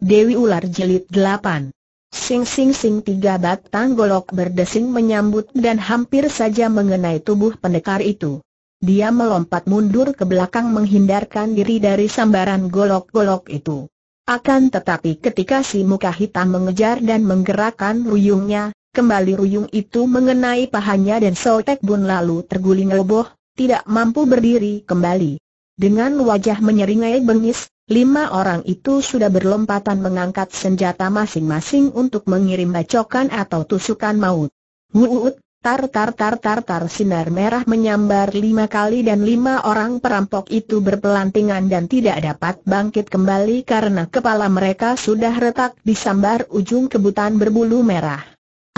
Dewi Ular Jelit 8 Sing sing sing tiga batang golok berdesing menyambut dan hampir saja mengenai tubuh pendekar itu. Dia melompat mundur ke belakang menghindarkan diri dari sambaran golok-golok itu. Akan tetapi ketika si muka hitam mengejar dan menggerakkan ruyungnya, kembali ruyung itu mengenai pahanya dan Sotek Bun lalu terguling leboh, tidak mampu berdiri kembali. Dengan wajah menyeringai bengis, Lima orang itu sudah berlompatan mengangkat senjata masing-masing untuk mengirim bacokan atau tusukan maut. Wuut, tar tar tar tar tar sinar merah menyambar lima kali dan lima orang perampok itu berpelantingan dan tidak dapat bangkit kembali karena kepala mereka sudah retak disambar ujung kebutan berbulu merah.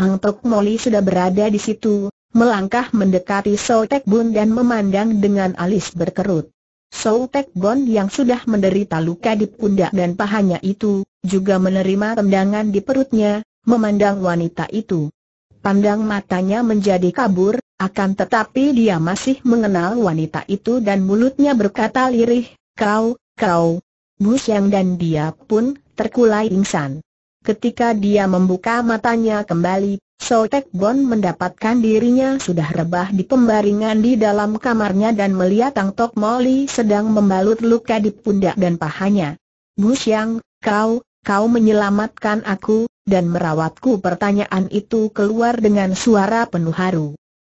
Angtok Moli sudah berada di situ, melangkah mendekati Sotek Bun dan memandang dengan alis berkerut. Tek Bon yang sudah menderita luka di pundak dan pahanya itu, juga menerima tendangan di perutnya, memandang wanita itu. Pandang matanya menjadi kabur, akan tetapi dia masih mengenal wanita itu dan mulutnya berkata lirih, kau, kau. Bu Siang dan dia pun terkulai insan. Ketika dia membuka matanya kembali, Sotek Bon mendapatkan dirinya sudah rebah di pembaringan di dalam kamarnya dan melihat Tang Tok Moli sedang membalut luka di pundak dan pahanya. Bu Siang, kau, kau menyelamatkan aku, dan merawatku pertanyaan itu keluar dengan suara penuh haru.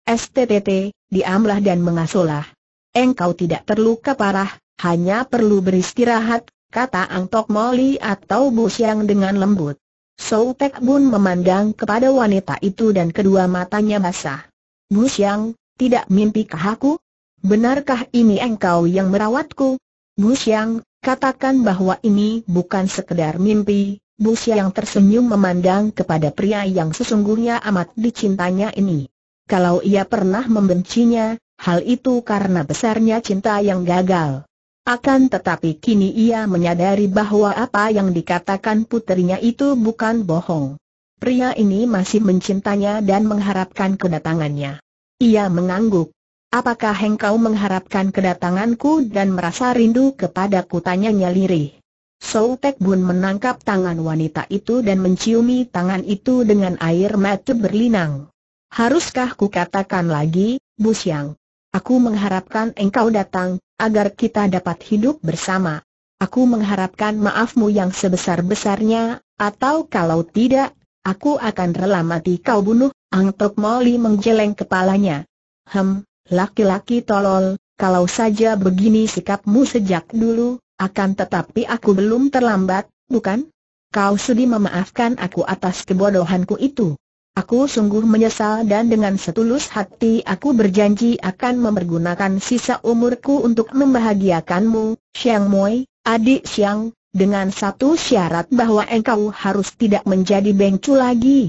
STTT, diamlah dan mengasuhlah. Engkau tidak terluka parah, hanya perlu beristirahat, kata Ang Tok Moli atau Bu Siang dengan lembut. Sou Tek Bun memandang kepada wanita itu dan kedua matanya basah. Bu Xiang, tidak mimpikah aku? Benarkah ini engkau yang merawatku? Bu Xiang, katakan bahwa ini bukan sekedar mimpi. Bu Xiang tersenyum memandang kepada pria yang sesungguhnya amat dicintanya ini. Kalau ia pernah membencinya, hal itu karena besarnya cinta yang gagal. Akan tetapi kini ia menyadari bahwa apa yang dikatakan putrinya itu bukan bohong. Pria ini masih mencintanya dan mengharapkan kedatangannya. Ia mengangguk. Apakah engkau mengharapkan kedatanganku dan merasa rindu kepadaku tanyanya lirih. Soutek Bun menangkap tangan wanita itu dan menciumi tangan itu dengan air mata berlinang. Haruskah ku katakan lagi, Bu Siang? Aku mengharapkan engkau datang, agar kita dapat hidup bersama. Aku mengharapkan maafmu yang sebesar-besarnya, atau kalau tidak, aku akan rela mati kau bunuh, Ang Tok Moli menggeleng kepalanya. Hem, laki-laki tolol, kalau saja begini sikapmu sejak dulu, akan tetapi aku belum terlambat, bukan? Kau sudi memaafkan aku atas kebodohanku itu. Aku sungguh menyesal dan dengan setulus hati aku berjanji akan mempergunakan sisa umurku untuk membahagiakanmu, Xiang Moi, adik Xiang, dengan satu syarat bahwa engkau harus tidak menjadi bengcu lagi.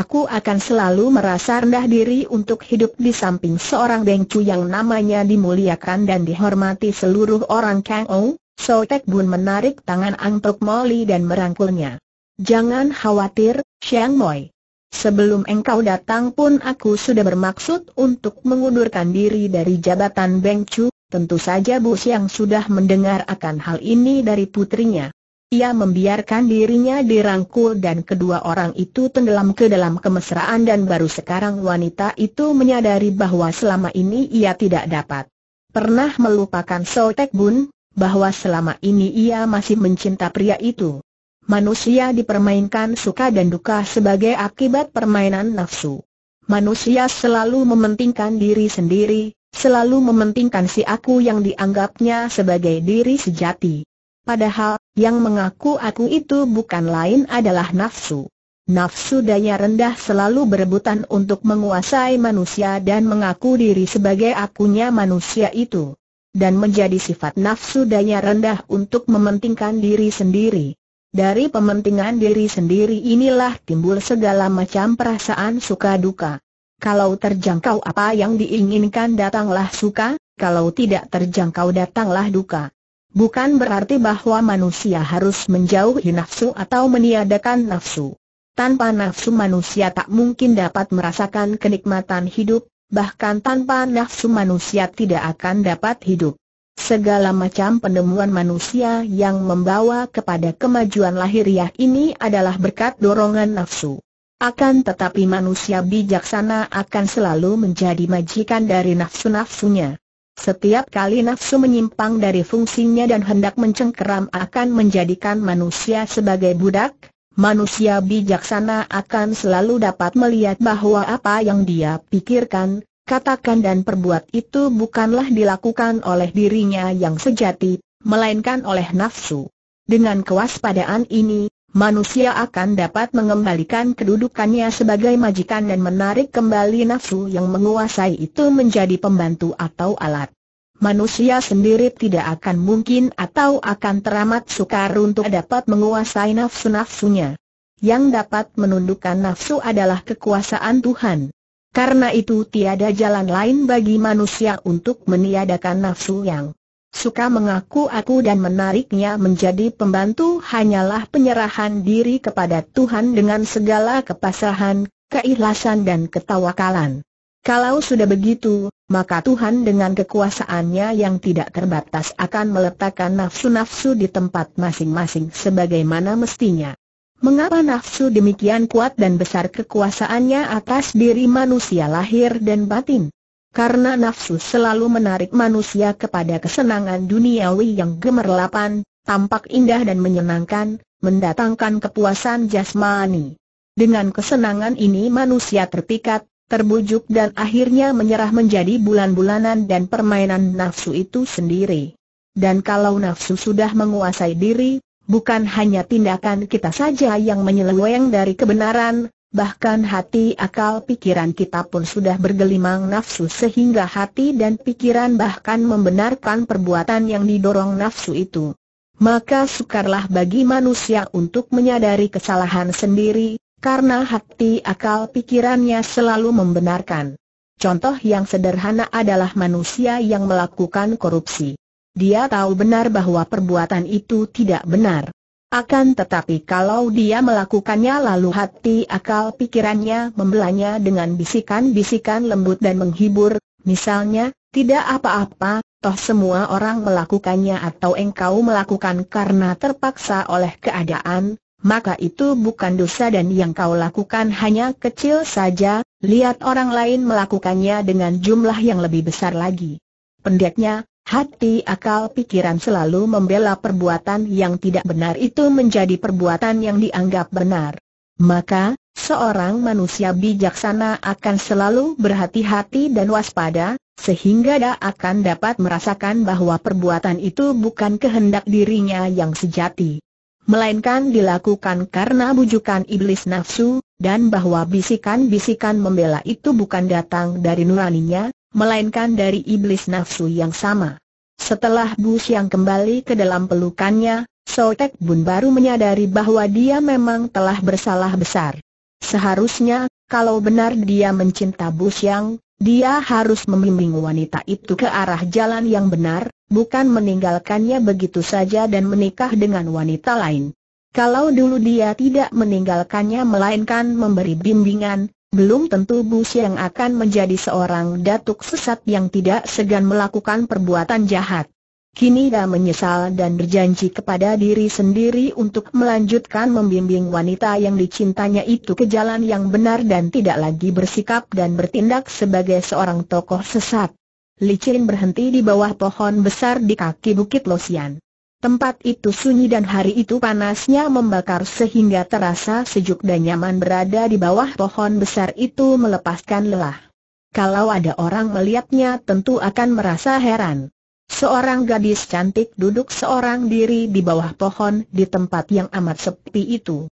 Aku akan selalu merasa rendah diri untuk hidup di samping seorang bengcu yang namanya dimuliakan dan dihormati seluruh orang Kang Ou, So Tek Bun menarik tangan Ang Tok Moli dan merangkulnya. Jangan khawatir, Xiang Moi. Sebelum engkau datang pun aku sudah bermaksud untuk mengundurkan diri dari jabatan Beng Chu, tentu saja Bu Siang sudah mendengar akan hal ini dari putrinya. Ia membiarkan dirinya dirangkul dan kedua orang itu tenggelam ke dalam kemesraan dan baru sekarang wanita itu menyadari bahwa selama ini ia tidak dapat pernah melupakan Sotek Bun, bahwa selama ini ia masih mencinta pria itu. Manusia dipermainkan suka dan duka sebagai akibat permainan nafsu. Manusia selalu mementingkan diri sendiri, selalu mementingkan si aku yang dianggapnya sebagai diri sejati. Padahal, yang mengaku aku itu bukan lain adalah nafsu. Nafsu daya rendah selalu berebutan untuk menguasai manusia dan mengaku diri sebagai akunya manusia itu. Dan menjadi sifat nafsu daya rendah untuk mementingkan diri sendiri. Dari pementingan diri sendiri inilah timbul segala macam perasaan suka duka. Kalau terjangkau apa yang diinginkan datanglah suka, kalau tidak terjangkau datanglah duka. Bukan berarti bahwa manusia harus menjauhi nafsu atau meniadakan nafsu. Tanpa nafsu manusia tak mungkin dapat merasakan kenikmatan hidup, bahkan tanpa nafsu manusia tidak akan dapat hidup. Segala macam penemuan manusia yang membawa kepada kemajuan lahiriah ini adalah berkat dorongan nafsu. Akan tetapi manusia bijaksana akan selalu menjadi majikan dari nafsu-nafsunya. Setiap kali nafsu menyimpang dari fungsinya dan hendak mencengkeram akan menjadikan manusia sebagai budak, manusia bijaksana akan selalu dapat melihat bahwa apa yang dia pikirkan, katakan dan perbuat itu bukanlah dilakukan oleh dirinya yang sejati, melainkan oleh nafsu. Dengan kewaspadaan ini, manusia akan dapat mengembalikan kedudukannya sebagai majikan dan menarik kembali nafsu yang menguasai itu menjadi pembantu atau alat. Manusia sendiri tidak akan mungkin atau akan teramat sukar untuk dapat menguasai nafsu-nafsunya. Yang dapat menundukkan nafsu adalah kekuasaan Tuhan. Karena itu tiada jalan lain bagi manusia untuk meniadakan nafsu yang suka mengaku-aku dan menariknya menjadi pembantu hanyalah penyerahan diri kepada Tuhan dengan segala kepasahan, keikhlasan dan ketawakalan. Kalau sudah begitu, maka Tuhan dengan kekuasaannya yang tidak terbatas akan meletakkan nafsu-nafsu di tempat masing-masing sebagaimana mestinya. Mengapa nafsu demikian kuat dan besar kekuasaannya atas diri manusia lahir dan batin? Karena nafsu selalu menarik manusia kepada kesenangan duniawi yang gemerlapan, tampak indah dan menyenangkan, mendatangkan kepuasan jasmani. Dengan kesenangan ini manusia terpikat, terbujuk dan akhirnya menyerah menjadi bulan-bulanan dan permainan nafsu itu sendiri. Dan kalau nafsu sudah menguasai diri, Bukan hanya tindakan kita saja yang menyeleweng dari kebenaran, bahkan hati akal pikiran kita pun sudah bergelimang nafsu sehingga hati dan pikiran bahkan membenarkan perbuatan yang didorong nafsu itu. Maka sukarlah bagi manusia untuk menyadari kesalahan sendiri, karena hati akal pikirannya selalu membenarkan. Contoh yang sederhana adalah manusia yang melakukan korupsi. Dia tahu benar bahwa perbuatan itu tidak benar. Akan tetapi kalau dia melakukannya lalu hati akal pikirannya membelanya dengan bisikan-bisikan lembut dan menghibur, misalnya, tidak apa-apa, toh semua orang melakukannya atau engkau melakukan karena terpaksa oleh keadaan, maka itu bukan dosa dan yang kau lakukan hanya kecil saja, lihat orang lain melakukannya dengan jumlah yang lebih besar lagi. Pendeknya, Hati akal pikiran selalu membela perbuatan yang tidak benar itu menjadi perbuatan yang dianggap benar. Maka, seorang manusia bijaksana akan selalu berhati-hati dan waspada, sehingga dia akan dapat merasakan bahwa perbuatan itu bukan kehendak dirinya yang sejati. Melainkan dilakukan karena bujukan iblis nafsu, dan bahwa bisikan-bisikan membela itu bukan datang dari nuraninya, melainkan dari iblis nafsu yang sama. Setelah Bu Siang kembali ke dalam pelukannya, Sotek Bun baru menyadari bahwa dia memang telah bersalah besar. Seharusnya, kalau benar dia mencinta Bu Siang, dia harus membimbing wanita itu ke arah jalan yang benar, bukan meninggalkannya begitu saja dan menikah dengan wanita lain. Kalau dulu dia tidak meninggalkannya melainkan memberi bimbingan, belum tentu Bu yang akan menjadi seorang datuk sesat yang tidak segan melakukan perbuatan jahat. Kini dia menyesal dan berjanji kepada diri sendiri untuk melanjutkan membimbing wanita yang dicintanya itu ke jalan yang benar dan tidak lagi bersikap dan bertindak sebagai seorang tokoh sesat. Licin berhenti di bawah pohon besar di kaki Bukit Losian. Tempat itu sunyi dan hari itu panasnya membakar sehingga terasa sejuk dan nyaman berada di bawah pohon besar itu melepaskan lelah. Kalau ada orang melihatnya tentu akan merasa heran. Seorang gadis cantik duduk seorang diri di bawah pohon di tempat yang amat sepi itu.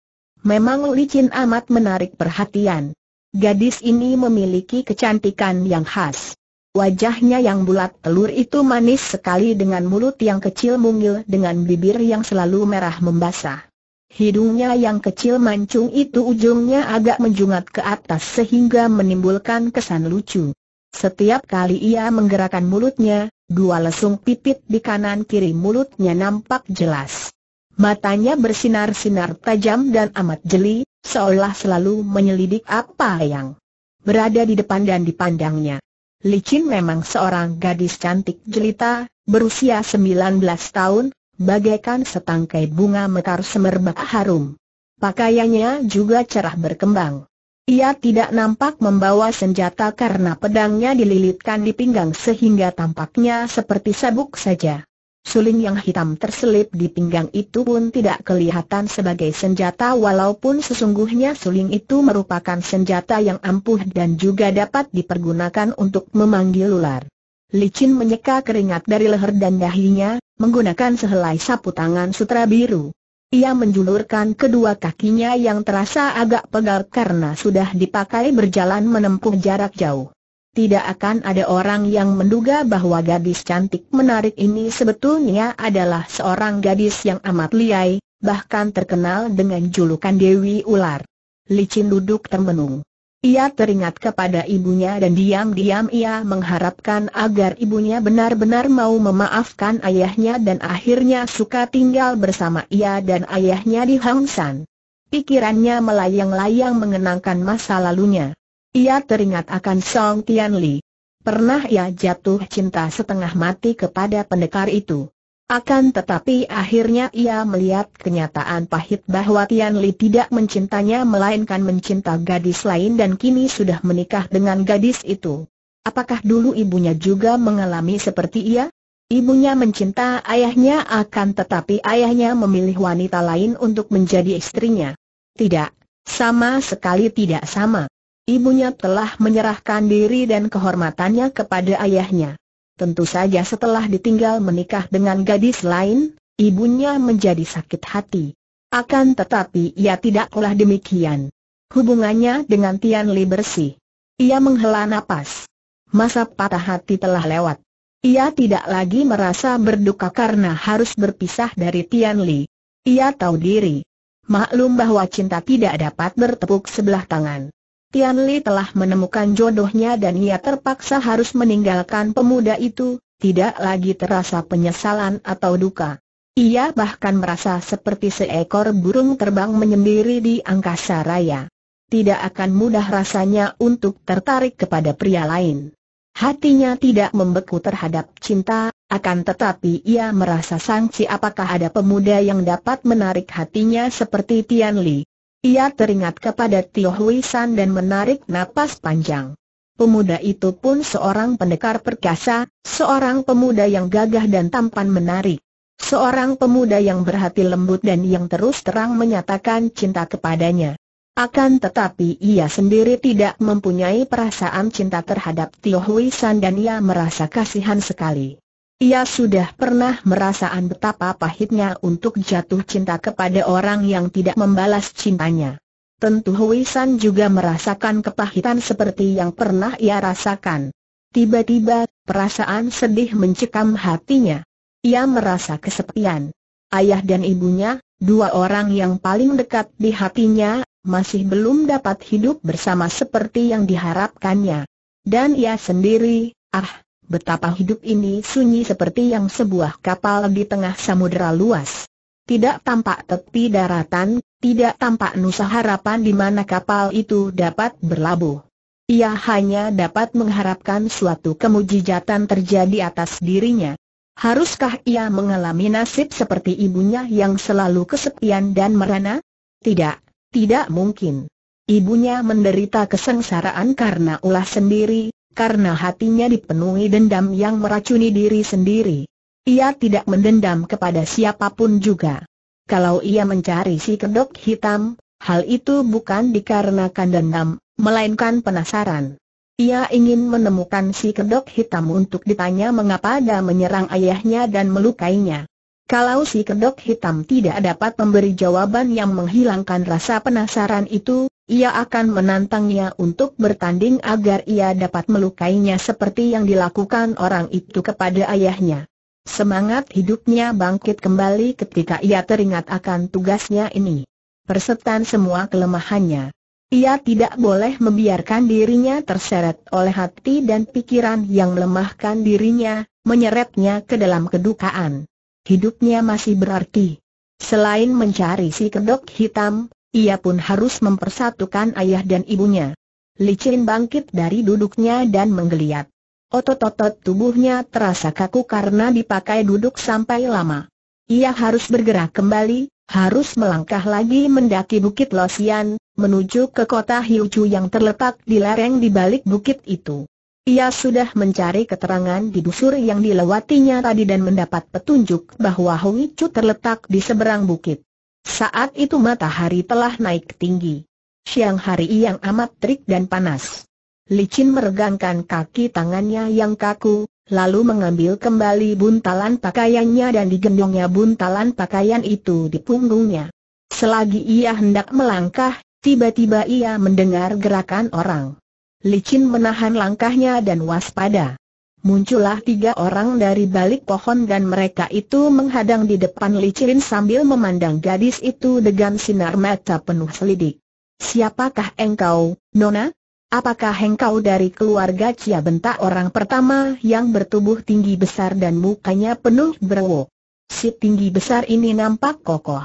Memang licin amat menarik perhatian. Gadis ini memiliki kecantikan yang khas. Wajahnya yang bulat telur itu manis sekali dengan mulut yang kecil mungil dengan bibir yang selalu merah membasah. Hidungnya yang kecil mancung itu ujungnya agak menjungat ke atas sehingga menimbulkan kesan lucu. Setiap kali ia menggerakkan mulutnya, dua lesung pipit di kanan kiri mulutnya nampak jelas. Matanya bersinar-sinar tajam dan amat jeli, seolah selalu menyelidik apa yang berada di depan dan dipandangnya. Licin memang seorang gadis cantik jelita, berusia 19 tahun, bagaikan setangkai bunga mekar semerbak harum. Pakaiannya juga cerah berkembang. Ia tidak nampak membawa senjata karena pedangnya dililitkan di pinggang sehingga tampaknya seperti sabuk saja. Suling yang hitam terselip di pinggang itu pun tidak kelihatan sebagai senjata walaupun sesungguhnya suling itu merupakan senjata yang ampuh dan juga dapat dipergunakan untuk memanggil ular. Licin menyeka keringat dari leher dan dahinya, menggunakan sehelai sapu tangan sutra biru. Ia menjulurkan kedua kakinya yang terasa agak pegal karena sudah dipakai berjalan menempuh jarak jauh tidak akan ada orang yang menduga bahwa gadis cantik menarik ini sebetulnya adalah seorang gadis yang amat liai, bahkan terkenal dengan julukan Dewi Ular. Licin duduk termenung. Ia teringat kepada ibunya dan diam-diam ia mengharapkan agar ibunya benar-benar mau memaafkan ayahnya dan akhirnya suka tinggal bersama ia dan ayahnya di Hang San. Pikirannya melayang-layang mengenangkan masa lalunya. Ia teringat akan Song Tianli. Pernah ia jatuh cinta setengah mati kepada pendekar itu. Akan tetapi akhirnya ia melihat kenyataan pahit bahwa Tianli tidak mencintanya melainkan mencinta gadis lain dan kini sudah menikah dengan gadis itu. Apakah dulu ibunya juga mengalami seperti ia? Ibunya mencinta ayahnya akan tetapi ayahnya memilih wanita lain untuk menjadi istrinya. Tidak, sama sekali tidak sama. Ibunya telah menyerahkan diri dan kehormatannya kepada ayahnya. Tentu saja setelah ditinggal menikah dengan gadis lain, ibunya menjadi sakit hati. Akan tetapi ia tidaklah demikian. Hubungannya dengan Tian Li bersih. Ia menghela napas. Masa patah hati telah lewat. Ia tidak lagi merasa berduka karena harus berpisah dari Tian Li. Ia tahu diri. Maklum bahwa cinta tidak dapat bertepuk sebelah tangan. Tian Li telah menemukan jodohnya dan ia terpaksa harus meninggalkan pemuda itu, tidak lagi terasa penyesalan atau duka. Ia bahkan merasa seperti seekor burung terbang menyendiri di angkasa raya. Tidak akan mudah rasanya untuk tertarik kepada pria lain. Hatinya tidak membeku terhadap cinta, akan tetapi ia merasa sangsi apakah ada pemuda yang dapat menarik hatinya seperti Tian Li. Ia teringat kepada Tio Hui San dan menarik napas panjang. Pemuda itu pun seorang pendekar perkasa, seorang pemuda yang gagah dan tampan menarik. Seorang pemuda yang berhati lembut dan yang terus terang menyatakan cinta kepadanya. Akan tetapi ia sendiri tidak mempunyai perasaan cinta terhadap Tio Hui San dan ia merasa kasihan sekali. Ia sudah pernah merasakan betapa pahitnya untuk jatuh cinta kepada orang yang tidak membalas cintanya. Tentu Hui San juga merasakan kepahitan seperti yang pernah ia rasakan. Tiba-tiba, perasaan sedih mencekam hatinya. Ia merasa kesepian. Ayah dan ibunya, dua orang yang paling dekat di hatinya, masih belum dapat hidup bersama seperti yang diharapkannya. Dan ia sendiri, ah, betapa hidup ini sunyi seperti yang sebuah kapal di tengah samudera luas. Tidak tampak tepi daratan, tidak tampak nusa harapan di mana kapal itu dapat berlabuh. Ia hanya dapat mengharapkan suatu kemujijatan terjadi atas dirinya. Haruskah ia mengalami nasib seperti ibunya yang selalu kesepian dan merana? Tidak, tidak mungkin. Ibunya menderita kesengsaraan karena ulah sendiri, karena hatinya dipenuhi dendam yang meracuni diri sendiri. Ia tidak mendendam kepada siapapun juga. Kalau ia mencari si kedok hitam, hal itu bukan dikarenakan dendam, melainkan penasaran. Ia ingin menemukan si kedok hitam untuk ditanya mengapa dia menyerang ayahnya dan melukainya. Kalau si kedok hitam tidak dapat memberi jawaban yang menghilangkan rasa penasaran itu, ia akan menantangnya untuk bertanding agar ia dapat melukainya seperti yang dilakukan orang itu kepada ayahnya. Semangat hidupnya bangkit kembali ketika ia teringat akan tugasnya ini. Persetan semua kelemahannya. Ia tidak boleh membiarkan dirinya terseret oleh hati dan pikiran yang melemahkan dirinya, menyeretnya ke dalam kedukaan. Hidupnya masih berarti. Selain mencari si kedok hitam, ia pun harus mempersatukan ayah dan ibunya. Licin bangkit dari duduknya dan menggeliat. Otot-otot tubuhnya terasa kaku karena dipakai duduk sampai lama. Ia harus bergerak kembali, harus melangkah lagi mendaki Bukit Losian, menuju ke kota Hiuchu yang terletak di lereng di balik bukit itu. Ia sudah mencari keterangan di busur yang dilewatinya tadi dan mendapat petunjuk bahwa Hongi Chu terletak di seberang bukit. Saat itu matahari telah naik tinggi. Siang hari yang amat terik dan panas. Licin meregangkan kaki tangannya yang kaku, lalu mengambil kembali buntalan pakaiannya dan digendongnya buntalan pakaian itu di punggungnya. Selagi ia hendak melangkah, tiba-tiba ia mendengar gerakan orang. Licin menahan langkahnya dan waspada muncullah tiga orang dari balik pohon dan mereka itu menghadang di depan licin sambil memandang gadis itu dengan sinar mata penuh selidik. Siapakah engkau, Nona? Apakah engkau dari keluarga Cia bentak orang pertama yang bertubuh tinggi besar dan mukanya penuh berwo? Si tinggi besar ini nampak kokoh.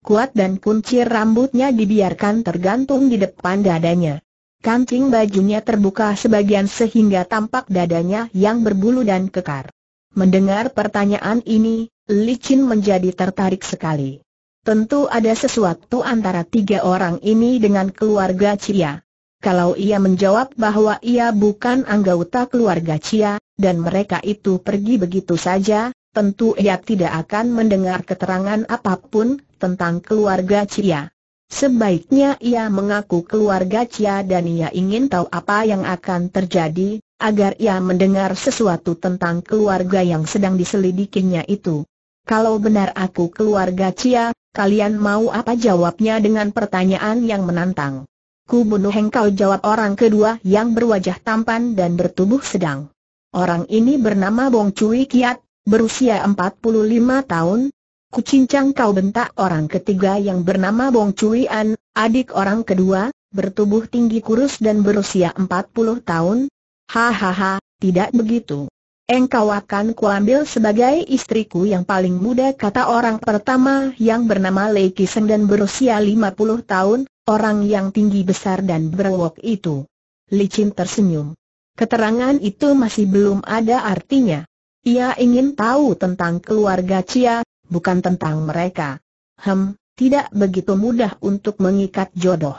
Kuat dan kuncir rambutnya dibiarkan tergantung di depan dadanya. Kancing bajunya terbuka sebagian sehingga tampak dadanya yang berbulu dan kekar. Mendengar pertanyaan ini, Licin menjadi tertarik sekali. Tentu ada sesuatu antara tiga orang ini dengan keluarga Cia. Kalau ia menjawab bahwa ia bukan anggota keluarga Cia, dan mereka itu pergi begitu saja, tentu ia tidak akan mendengar keterangan apapun tentang keluarga Cia. Sebaiknya ia mengaku keluarga Cia dan ia ingin tahu apa yang akan terjadi, agar ia mendengar sesuatu tentang keluarga yang sedang diselidikinya itu. Kalau benar aku keluarga Cia, kalian mau apa jawabnya dengan pertanyaan yang menantang? Ku bunuh engkau jawab orang kedua yang berwajah tampan dan bertubuh sedang. Orang ini bernama Bong Cui Kiat, berusia 45 tahun, Kucincang kau bentak orang ketiga yang bernama Bong Cui An, adik orang kedua, bertubuh tinggi kurus dan berusia 40 tahun. Hahaha, tidak begitu. Engkau akan kuambil sebagai istriku yang paling muda kata orang pertama yang bernama Lei Kiseng dan berusia 50 tahun, orang yang tinggi besar dan berwok itu. Li Licin tersenyum. Keterangan itu masih belum ada artinya. Ia ingin tahu tentang keluarga Chia, bukan tentang mereka. Hem, tidak begitu mudah untuk mengikat jodoh.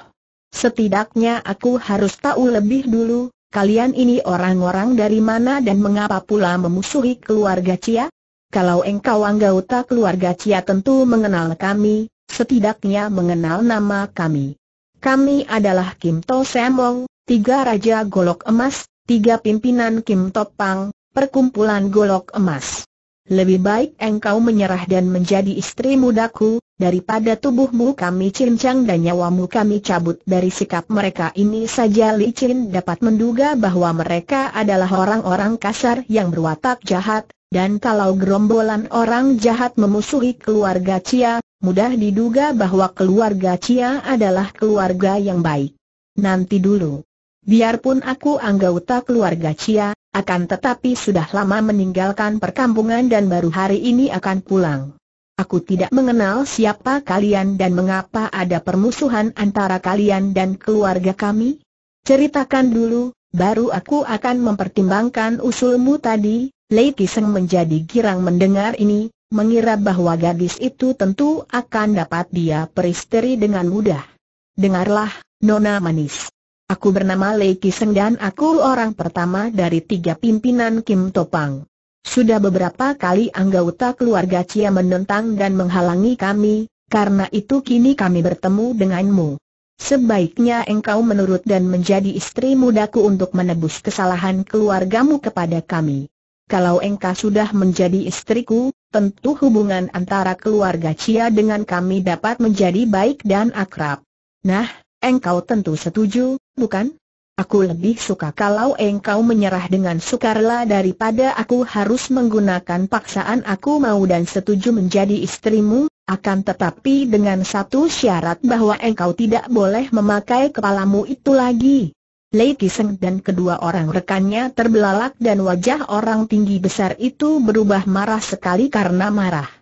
Setidaknya aku harus tahu lebih dulu, kalian ini orang-orang dari mana dan mengapa pula memusuhi keluarga Cia? Kalau engkau anggota keluarga Cia tentu mengenal kami, setidaknya mengenal nama kami. Kami adalah Kim To Semong, tiga raja golok emas, tiga pimpinan Kim Topang, perkumpulan golok emas lebih baik engkau menyerah dan menjadi istri mudaku, daripada tubuhmu kami cincang dan nyawamu kami cabut dari sikap mereka ini saja licin dapat menduga bahwa mereka adalah orang-orang kasar yang berwatak jahat, dan kalau gerombolan orang jahat memusuhi keluarga Cia, mudah diduga bahwa keluarga Cia adalah keluarga yang baik. Nanti dulu. Biarpun aku anggota keluarga Cia, akan tetapi sudah lama meninggalkan perkampungan dan baru hari ini akan pulang. Aku tidak mengenal siapa kalian dan mengapa ada permusuhan antara kalian dan keluarga kami? Ceritakan dulu, baru aku akan mempertimbangkan usulmu tadi. Lei Kiseng menjadi girang mendengar ini, mengira bahwa gadis itu tentu akan dapat dia peristeri dengan mudah. Dengarlah, Nona Manis. Aku bernama Lei Kiseng dan aku orang pertama dari tiga pimpinan Kim Topang. Sudah beberapa kali anggota keluarga Cia menentang dan menghalangi kami, karena itu kini kami bertemu denganmu. Sebaiknya engkau menurut dan menjadi istri mudaku untuk menebus kesalahan keluargamu kepada kami. Kalau engkau sudah menjadi istriku, tentu hubungan antara keluarga Cia dengan kami dapat menjadi baik dan akrab. Nah, Engkau tentu setuju, bukan? Aku lebih suka kalau engkau menyerah dengan sukarela daripada aku harus menggunakan paksaan aku mau dan setuju menjadi istrimu, akan tetapi dengan satu syarat bahwa engkau tidak boleh memakai kepalamu itu lagi. Lei Kiseng dan kedua orang rekannya terbelalak dan wajah orang tinggi besar itu berubah marah sekali karena marah.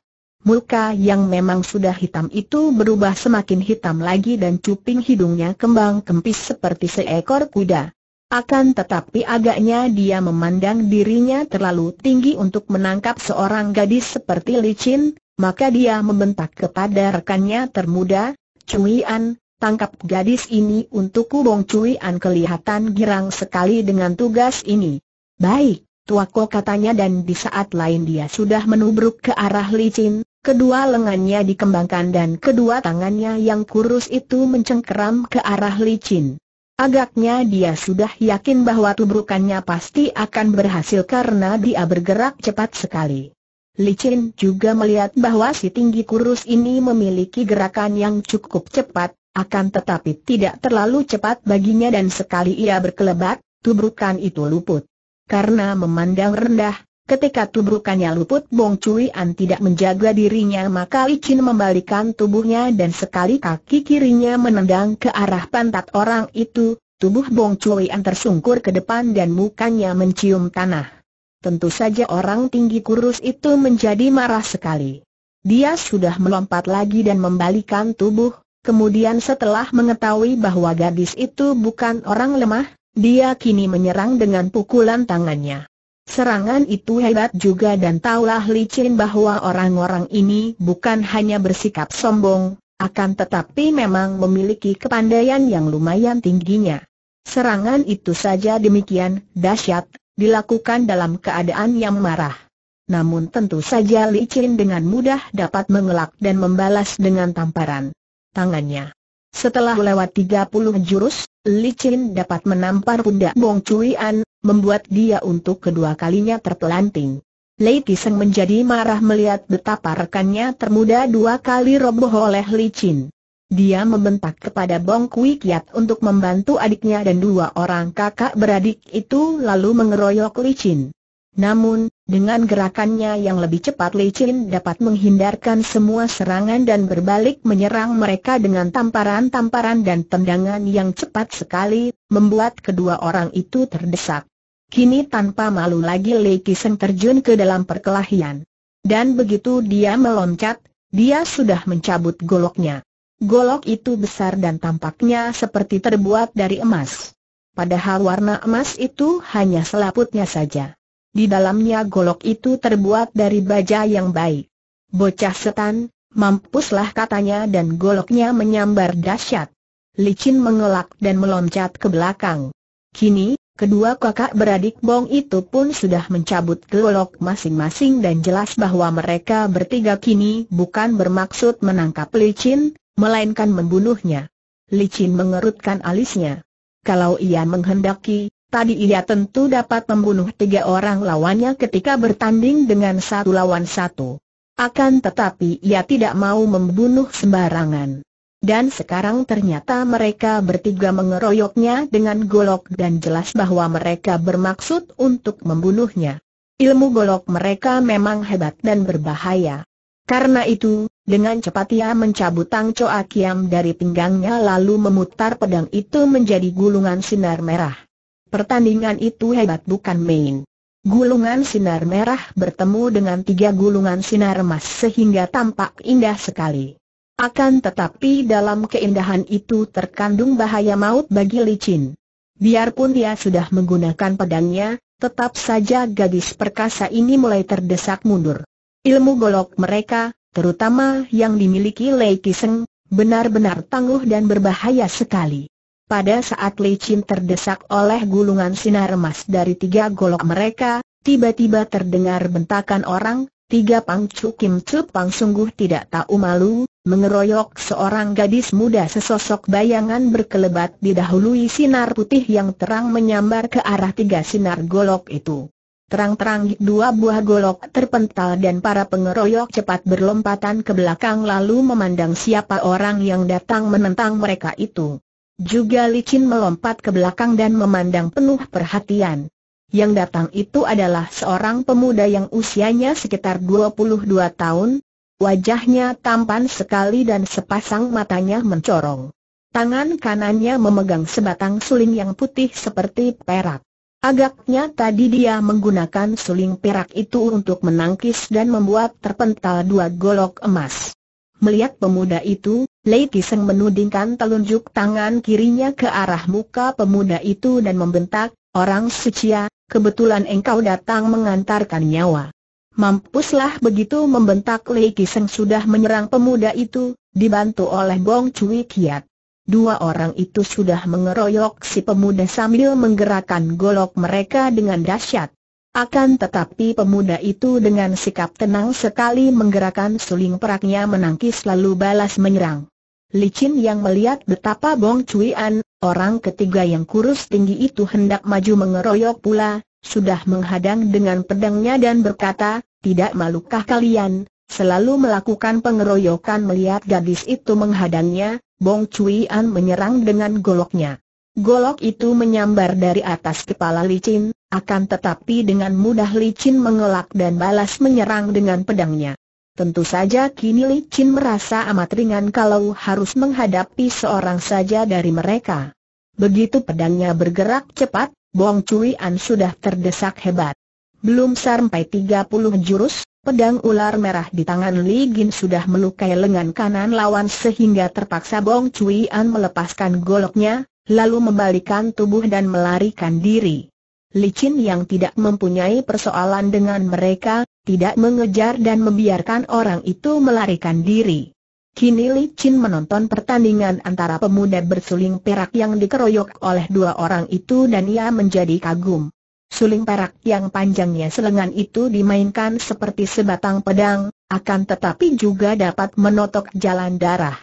Muka yang memang sudah hitam itu berubah semakin hitam lagi dan cuping hidungnya kembang kempis seperti seekor kuda. Akan tetapi agaknya dia memandang dirinya terlalu tinggi untuk menangkap seorang gadis seperti licin, maka dia membentak kepada rekannya termuda, Cui An, tangkap gadis ini untuk kubong Cui An kelihatan girang sekali dengan tugas ini. Baik, Tuako katanya dan di saat lain dia sudah menubruk ke arah licin, Kedua lengannya dikembangkan dan kedua tangannya yang kurus itu mencengkeram ke arah licin. Agaknya dia sudah yakin bahwa tubrukannya pasti akan berhasil karena dia bergerak cepat sekali. Licin juga melihat bahwa si tinggi kurus ini memiliki gerakan yang cukup cepat, akan tetapi tidak terlalu cepat baginya dan sekali ia berkelebat, tubrukan itu luput. Karena memandang rendah, Ketika tubuhkannya luput Bong Cui An tidak menjaga dirinya maka Licin membalikan tubuhnya dan sekali kaki kirinya menendang ke arah pantat orang itu, tubuh Bong Cui An tersungkur ke depan dan mukanya mencium tanah. Tentu saja orang tinggi kurus itu menjadi marah sekali. Dia sudah melompat lagi dan membalikan tubuh, kemudian setelah mengetahui bahwa gadis itu bukan orang lemah, dia kini menyerang dengan pukulan tangannya. Serangan itu hebat juga dan taulah licin bahwa orang-orang ini bukan hanya bersikap sombong, akan tetapi memang memiliki kepandaian yang lumayan tingginya. Serangan itu saja demikian dahsyat, dilakukan dalam keadaan yang marah. Namun tentu saja licin dengan mudah dapat mengelak dan membalas dengan tamparan tangannya. Setelah lewat 30 jurus, licin dapat menampar pundak Bong An, membuat dia untuk kedua kalinya terpelanting. Lei Kiseng menjadi marah melihat betapa rekannya termuda dua kali roboh oleh Li licin. Dia membentak kepada Bong Kui Kiat untuk membantu adiknya dan dua orang kakak beradik itu lalu mengeroyok Li licin. Namun, dengan gerakannya yang lebih cepat Li licin dapat menghindarkan semua serangan dan berbalik menyerang mereka dengan tamparan-tamparan dan tendangan yang cepat sekali, membuat kedua orang itu terdesak. Kini tanpa malu lagi Li Kiseng terjun ke dalam perkelahian. Dan begitu dia meloncat, dia sudah mencabut goloknya. Golok itu besar dan tampaknya seperti terbuat dari emas. Padahal warna emas itu hanya selaputnya saja. Di dalamnya golok itu terbuat dari baja yang baik. Bocah setan, mampuslah katanya dan goloknya menyambar dahsyat. Licin mengelak dan meloncat ke belakang. Kini, Kedua kakak beradik Bong itu pun sudah mencabut golok masing-masing dan jelas bahwa mereka bertiga kini bukan bermaksud menangkap licin, melainkan membunuhnya. Licin mengerutkan alisnya. Kalau ia menghendaki, tadi ia tentu dapat membunuh tiga orang lawannya ketika bertanding dengan satu lawan satu. Akan tetapi ia tidak mau membunuh sembarangan. Dan sekarang ternyata mereka bertiga mengeroyoknya dengan golok dan jelas bahwa mereka bermaksud untuk membunuhnya. Ilmu golok mereka memang hebat dan berbahaya. Karena itu, dengan cepat ia mencabut Tang akiam Akiam dari pinggangnya lalu memutar pedang itu menjadi gulungan sinar merah. Pertandingan itu hebat bukan main. Gulungan sinar merah bertemu dengan tiga gulungan sinar emas sehingga tampak indah sekali. Akan tetapi dalam keindahan itu terkandung bahaya maut bagi licin. Biarpun dia sudah menggunakan pedangnya, tetap saja gadis perkasa ini mulai terdesak mundur. Ilmu golok mereka, terutama yang dimiliki Lei Kiseng, benar-benar tangguh dan berbahaya sekali. Pada saat licin terdesak oleh gulungan sinar emas dari tiga golok mereka, tiba-tiba terdengar bentakan orang, Tiga pangcu Kim Chu Pang sungguh tidak tahu malu, mengeroyok seorang gadis muda sesosok bayangan berkelebat didahului sinar putih yang terang menyambar ke arah tiga sinar golok itu. Terang-terang dua buah golok terpental dan para pengeroyok cepat berlompatan ke belakang lalu memandang siapa orang yang datang menentang mereka itu. Juga licin melompat ke belakang dan memandang penuh perhatian. Yang datang itu adalah seorang pemuda yang usianya sekitar 22 tahun, wajahnya tampan sekali dan sepasang matanya mencorong. Tangan kanannya memegang sebatang suling yang putih seperti perak. Agaknya tadi dia menggunakan suling perak itu untuk menangkis dan membuat terpental dua golok emas. Melihat pemuda itu, Lei Kiseng menudingkan telunjuk tangan kirinya ke arah muka pemuda itu dan membentak, Orang suci, kebetulan engkau datang mengantarkan nyawa. Mampuslah begitu membentak Lei Kiseng sudah menyerang pemuda itu, dibantu oleh Bong Cui Kiat. Dua orang itu sudah mengeroyok si pemuda sambil menggerakkan golok mereka dengan dahsyat. Akan tetapi pemuda itu dengan sikap tenang sekali menggerakkan suling peraknya menangkis lalu balas menyerang. Licin yang melihat betapa Bong Cui An Orang ketiga yang kurus tinggi itu hendak maju mengeroyok pula, sudah menghadang dengan pedangnya dan berkata, tidak malukah kalian, selalu melakukan pengeroyokan melihat gadis itu menghadangnya, Bong Cui An menyerang dengan goloknya. Golok itu menyambar dari atas kepala licin, akan tetapi dengan mudah licin mengelak dan balas menyerang dengan pedangnya. Tentu saja kini Li Chin merasa amat ringan kalau harus menghadapi seorang saja dari mereka. Begitu pedangnya bergerak cepat, Bong Cui An sudah terdesak hebat. Belum sampai 30 jurus, pedang ular merah di tangan Li Gin sudah melukai lengan kanan lawan sehingga terpaksa Bong Cui An melepaskan goloknya, lalu membalikan tubuh dan melarikan diri. Licin yang tidak mempunyai persoalan dengan mereka, tidak mengejar dan membiarkan orang itu melarikan diri. Kini Licin menonton pertandingan antara pemuda bersuling perak yang dikeroyok oleh dua orang itu dan ia menjadi kagum. Suling perak yang panjangnya selengan itu dimainkan seperti sebatang pedang, akan tetapi juga dapat menotok jalan darah.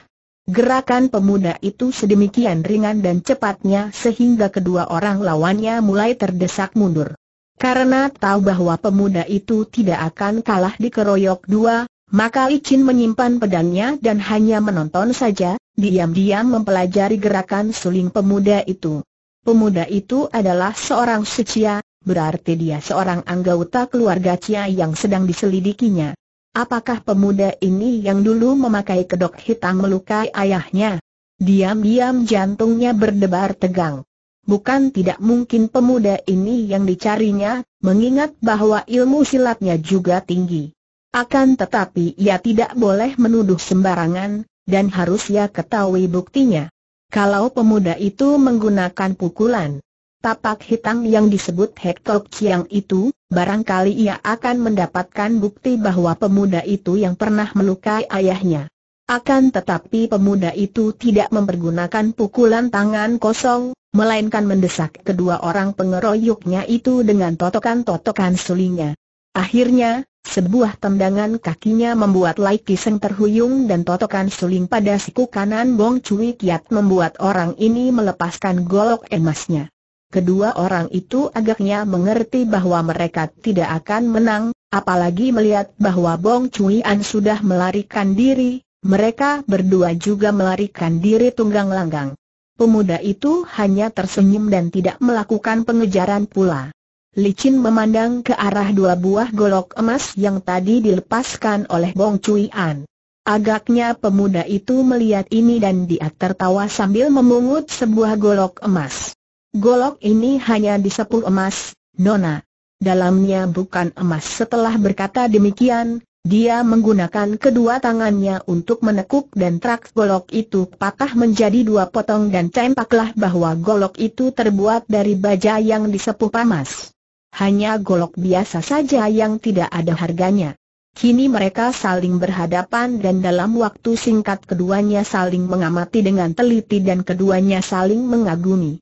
Gerakan pemuda itu sedemikian ringan dan cepatnya sehingga kedua orang lawannya mulai terdesak mundur. Karena tahu bahwa pemuda itu tidak akan kalah di keroyok dua, maka Icin menyimpan pedangnya dan hanya menonton saja, diam-diam mempelajari gerakan suling pemuda itu. Pemuda itu adalah seorang secia, berarti dia seorang anggota keluarga Cia yang sedang diselidikinya. Apakah pemuda ini yang dulu memakai kedok hitam melukai ayahnya? Diam-diam jantungnya berdebar tegang. Bukan tidak mungkin pemuda ini yang dicarinya, mengingat bahwa ilmu silatnya juga tinggi. Akan tetapi ia tidak boleh menuduh sembarangan, dan harus ia ketahui buktinya. Kalau pemuda itu menggunakan pukulan, Tapak hitam yang disebut Hektok Chiang itu, barangkali ia akan mendapatkan bukti bahwa pemuda itu yang pernah melukai ayahnya. Akan tetapi pemuda itu tidak mempergunakan pukulan tangan kosong, melainkan mendesak kedua orang pengeroyoknya itu dengan totokan-totokan sulingnya. Akhirnya, sebuah tendangan kakinya membuat Lai Kiseng terhuyung dan totokan suling pada siku kanan Bong Cui Kiat membuat orang ini melepaskan golok emasnya. Kedua orang itu agaknya mengerti bahwa mereka tidak akan menang, apalagi melihat bahwa Bong Cui An sudah melarikan diri, mereka berdua juga melarikan diri tunggang langgang. Pemuda itu hanya tersenyum dan tidak melakukan pengejaran pula. Licin memandang ke arah dua buah golok emas yang tadi dilepaskan oleh Bong Cui An. Agaknya pemuda itu melihat ini dan dia tertawa sambil memungut sebuah golok emas. Golok ini hanya sepul emas, Nona. Dalamnya bukan emas setelah berkata demikian, dia menggunakan kedua tangannya untuk menekuk dan trak golok itu patah menjadi dua potong dan tempaklah bahwa golok itu terbuat dari baja yang disepuh panas. Hanya golok biasa saja yang tidak ada harganya. Kini mereka saling berhadapan dan dalam waktu singkat keduanya saling mengamati dengan teliti dan keduanya saling mengagumi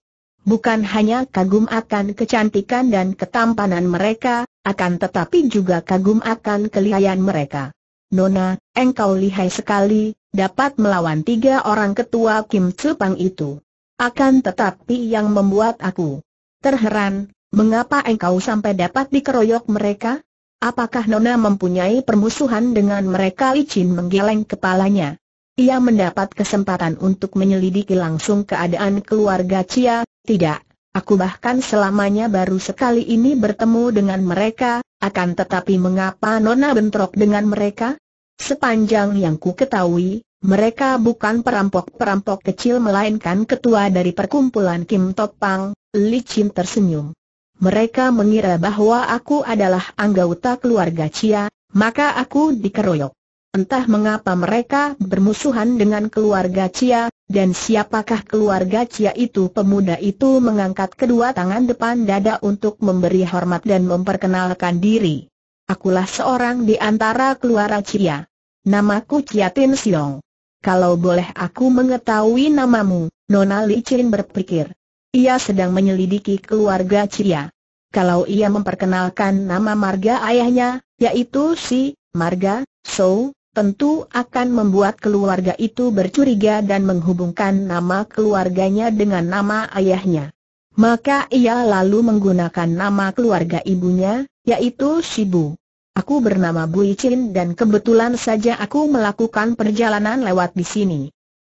bukan hanya kagum akan kecantikan dan ketampanan mereka, akan tetapi juga kagum akan kelihayan mereka. Nona, engkau lihai sekali, dapat melawan tiga orang ketua Kim Cupang itu. Akan tetapi yang membuat aku terheran, mengapa engkau sampai dapat dikeroyok mereka? Apakah Nona mempunyai permusuhan dengan mereka? Licin menggeleng kepalanya. Ia mendapat kesempatan untuk menyelidiki langsung keadaan keluarga Cia, tidak, aku bahkan selamanya baru sekali ini bertemu dengan mereka, akan tetapi mengapa Nona bentrok dengan mereka? Sepanjang yang ku ketahui, mereka bukan perampok-perampok kecil melainkan ketua dari perkumpulan Kim Topang, Li Chin tersenyum. Mereka mengira bahwa aku adalah anggota keluarga Chia, maka aku dikeroyok. Entah mengapa mereka bermusuhan dengan keluarga Cia, dan siapakah keluarga Cia itu pemuda itu mengangkat kedua tangan depan dada untuk memberi hormat dan memperkenalkan diri. Akulah seorang di antara keluarga Cia. Namaku Cia Tin Siong. Kalau boleh aku mengetahui namamu, Nona Li Chin berpikir. Ia sedang menyelidiki keluarga Cia. Kalau ia memperkenalkan nama marga ayahnya, yaitu si Marga, So, tentu akan membuat keluarga itu bercuriga dan menghubungkan nama keluarganya dengan nama ayahnya. Maka ia lalu menggunakan nama keluarga ibunya, yaitu Shibu. Aku bernama Bui Chin dan kebetulan saja aku melakukan perjalanan lewat di sini.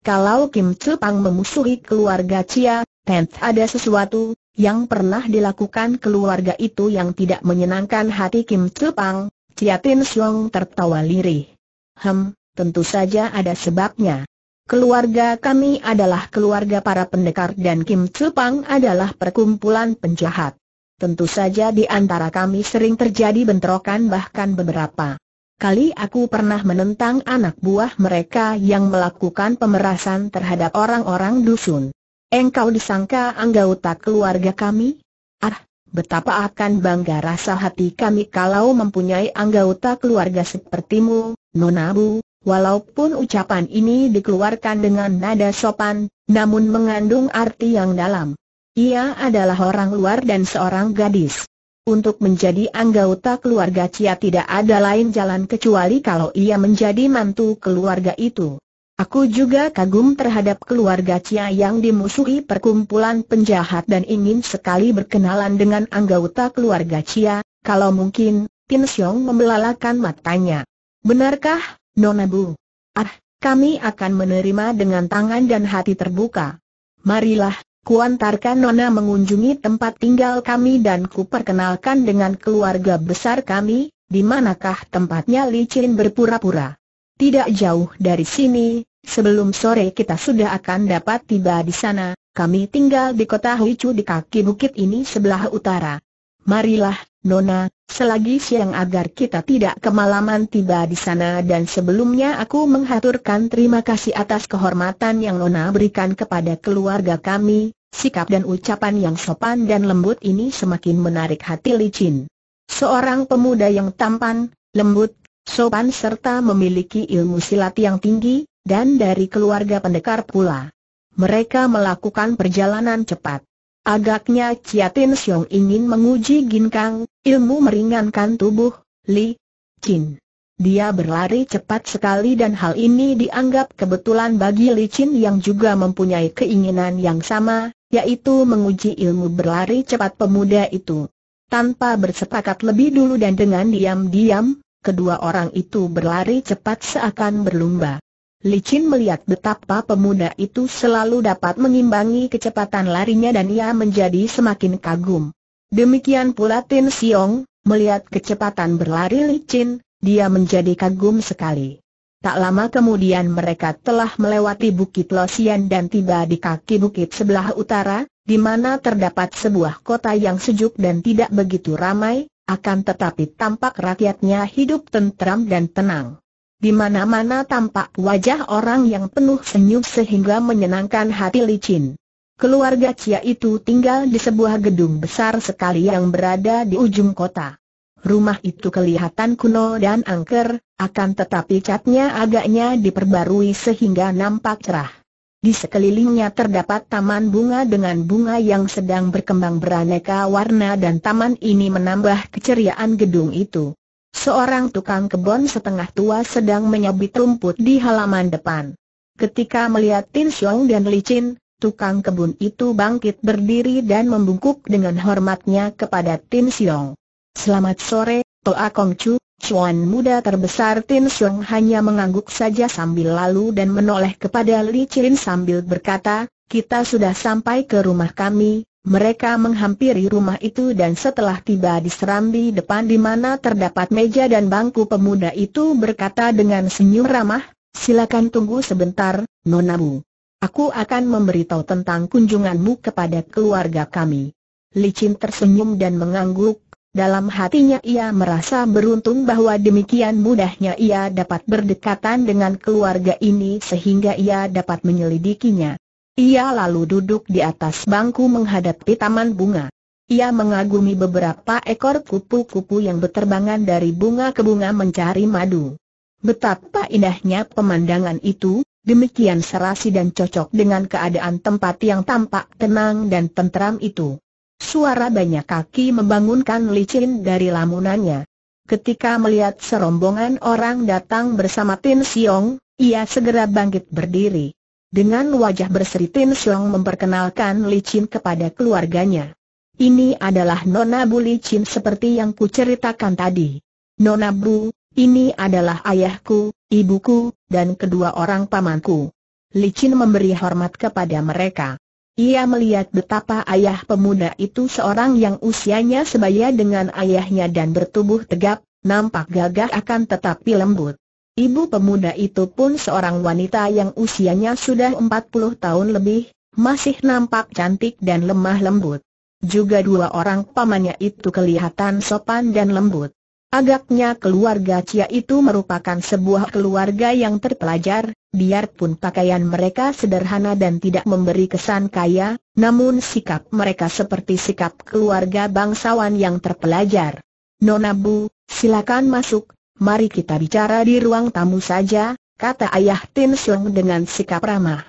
Kalau Kim Chu Pang memusuhi keluarga Chia, Tent ada sesuatu yang pernah dilakukan keluarga itu yang tidak menyenangkan hati Kim Chu Pang. Chia Tin Siong tertawa lirih. Hem, tentu saja ada sebabnya. Keluarga kami adalah keluarga para pendekar dan Kim Tsupang adalah perkumpulan penjahat. Tentu saja di antara kami sering terjadi bentrokan bahkan beberapa kali aku pernah menentang anak buah mereka yang melakukan pemerasan terhadap orang-orang dusun. Engkau disangka anggota keluarga kami? Ah, betapa akan bangga rasa hati kami kalau mempunyai anggota keluarga sepertimu, Nonabu, walaupun ucapan ini dikeluarkan dengan nada sopan, namun mengandung arti yang dalam. Ia adalah orang luar dan seorang gadis. Untuk menjadi anggota keluarga Cia tidak ada lain jalan kecuali kalau ia menjadi mantu keluarga itu. Aku juga kagum terhadap keluarga Cia yang dimusuhi perkumpulan penjahat dan ingin sekali berkenalan dengan anggota keluarga Cia, kalau mungkin, Pin Xiong membelalakan matanya. Benarkah, Nona Bu? Ah, kami akan menerima dengan tangan dan hati terbuka. Marilah, kuantarkan Nona mengunjungi tempat tinggal kami dan kuperkenalkan dengan keluarga besar kami, di manakah tempatnya licin berpura-pura. Tidak jauh dari sini, sebelum sore kita sudah akan dapat tiba di sana, kami tinggal di kota Huichu di kaki bukit ini sebelah utara. Marilah, Nona, selagi siang agar kita tidak kemalaman tiba di sana dan sebelumnya aku menghaturkan terima kasih atas kehormatan yang Nona berikan kepada keluarga kami, sikap dan ucapan yang sopan dan lembut ini semakin menarik hati licin. Seorang pemuda yang tampan, lembut, sopan serta memiliki ilmu silat yang tinggi, dan dari keluarga pendekar pula. Mereka melakukan perjalanan cepat. Agaknya Tin Siong ingin menguji Gin Kang, ilmu meringankan tubuh, Li Chin. Dia berlari cepat sekali dan hal ini dianggap kebetulan bagi Li Chin yang juga mempunyai keinginan yang sama, yaitu menguji ilmu berlari cepat pemuda itu. Tanpa bersepakat lebih dulu dan dengan diam-diam, kedua orang itu berlari cepat seakan berlumba. Licin melihat betapa pemuda itu selalu dapat mengimbangi kecepatan larinya dan ia menjadi semakin kagum. Demikian pula Tin Siong, melihat kecepatan berlari Licin, dia menjadi kagum sekali. Tak lama kemudian mereka telah melewati Bukit Losian dan tiba di kaki bukit sebelah utara, di mana terdapat sebuah kota yang sejuk dan tidak begitu ramai, akan tetapi tampak rakyatnya hidup tentram dan tenang. Di mana-mana tampak wajah orang yang penuh senyum sehingga menyenangkan hati licin. Keluarga Cia itu tinggal di sebuah gedung besar sekali yang berada di ujung kota. Rumah itu kelihatan kuno dan angker, akan tetapi catnya agaknya diperbarui sehingga nampak cerah. Di sekelilingnya terdapat taman bunga dengan bunga yang sedang berkembang beraneka warna dan taman ini menambah keceriaan gedung itu. Seorang tukang kebun setengah tua sedang menyabit rumput di halaman depan. Ketika melihat Tin Xiong dan Licin, tukang kebun itu bangkit berdiri dan membungkuk dengan hormatnya kepada Tin Xiong. Selamat sore, Toa Kong Chu, cuan muda terbesar Tin Xiong hanya mengangguk saja sambil lalu dan menoleh kepada Li Chin sambil berkata, kita sudah sampai ke rumah kami, mereka menghampiri rumah itu dan setelah tiba di serambi depan di mana terdapat meja dan bangku pemuda itu berkata dengan senyum ramah, silakan tunggu sebentar, Nona Bu. Aku akan memberitahu tentang kunjunganmu kepada keluarga kami. Licin tersenyum dan mengangguk, dalam hatinya ia merasa beruntung bahwa demikian mudahnya ia dapat berdekatan dengan keluarga ini sehingga ia dapat menyelidikinya. Ia lalu duduk di atas bangku menghadapi taman bunga. Ia mengagumi beberapa ekor kupu-kupu yang berterbangan dari bunga ke bunga mencari madu. Betapa indahnya pemandangan itu, demikian serasi dan cocok dengan keadaan tempat yang tampak tenang dan tenteram itu. Suara banyak kaki membangunkan licin dari lamunannya. Ketika melihat serombongan orang datang bersama Tin Siong, ia segera bangkit berdiri. Dengan wajah Tin Siong memperkenalkan Li Chin kepada keluarganya. Ini adalah Nona Bu Li Chin seperti yang kuceritakan tadi. Nona Bu, ini adalah ayahku, ibuku, dan kedua orang pamanku. Li Chin memberi hormat kepada mereka. Ia melihat betapa ayah pemuda itu seorang yang usianya sebaya dengan ayahnya dan bertubuh tegap, nampak gagah akan tetapi lembut. Ibu pemuda itu pun seorang wanita yang usianya sudah 40 tahun lebih, masih nampak cantik dan lemah lembut. Juga dua orang pamannya itu kelihatan sopan dan lembut. Agaknya keluarga Cia itu merupakan sebuah keluarga yang terpelajar, biarpun pakaian mereka sederhana dan tidak memberi kesan kaya, namun sikap mereka seperti sikap keluarga bangsawan yang terpelajar. Nona Bu, silakan masuk, mari kita bicara di ruang tamu saja, kata ayah Tin Sung dengan sikap ramah.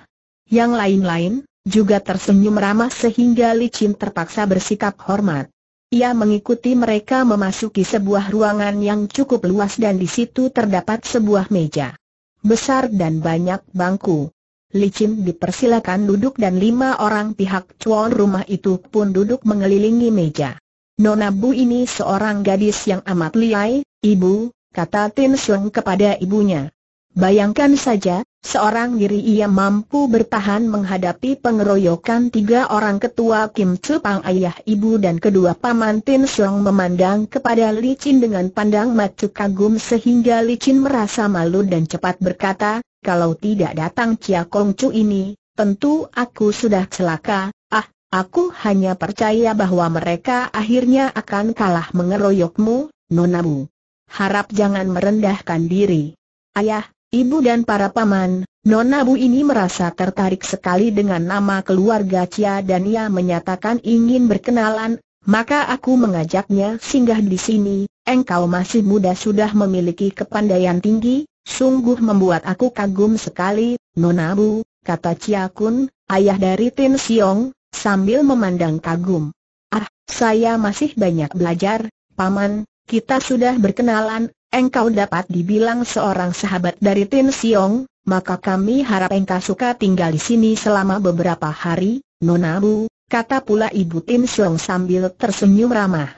Yang lain-lain, juga tersenyum ramah sehingga Li licin terpaksa bersikap hormat. Ia mengikuti mereka memasuki sebuah ruangan yang cukup luas dan di situ terdapat sebuah meja besar dan banyak bangku. Li Licin dipersilakan duduk dan lima orang pihak cuan rumah itu pun duduk mengelilingi meja. Nona Bu ini seorang gadis yang amat liai, ibu, kata Tin Sung kepada ibunya. Bayangkan saja, seorang diri ia mampu bertahan menghadapi pengeroyokan tiga orang ketua Kim Chu ayah ibu dan kedua paman Tin Sung memandang kepada Li Chin dengan pandang macu kagum sehingga Li Chin merasa malu dan cepat berkata, kalau tidak datang Chia Kong Chu ini, tentu aku sudah celaka, ah, aku hanya percaya bahwa mereka akhirnya akan kalah mengeroyokmu, Nonamu harap jangan merendahkan diri. Ayah, ibu dan para paman, Nona Bu ini merasa tertarik sekali dengan nama keluarga Cia dan ia menyatakan ingin berkenalan, maka aku mengajaknya singgah di sini, engkau masih muda sudah memiliki kepandaian tinggi, sungguh membuat aku kagum sekali, Nona Bu, kata Cia Kun, ayah dari Tin Siong, sambil memandang kagum. Ah, saya masih banyak belajar, Paman, kita sudah berkenalan, engkau dapat dibilang seorang sahabat dari Tin Siong, maka kami harap engkau suka tinggal di sini selama beberapa hari, Nonabu, kata pula Ibu Tin Siong sambil tersenyum ramah.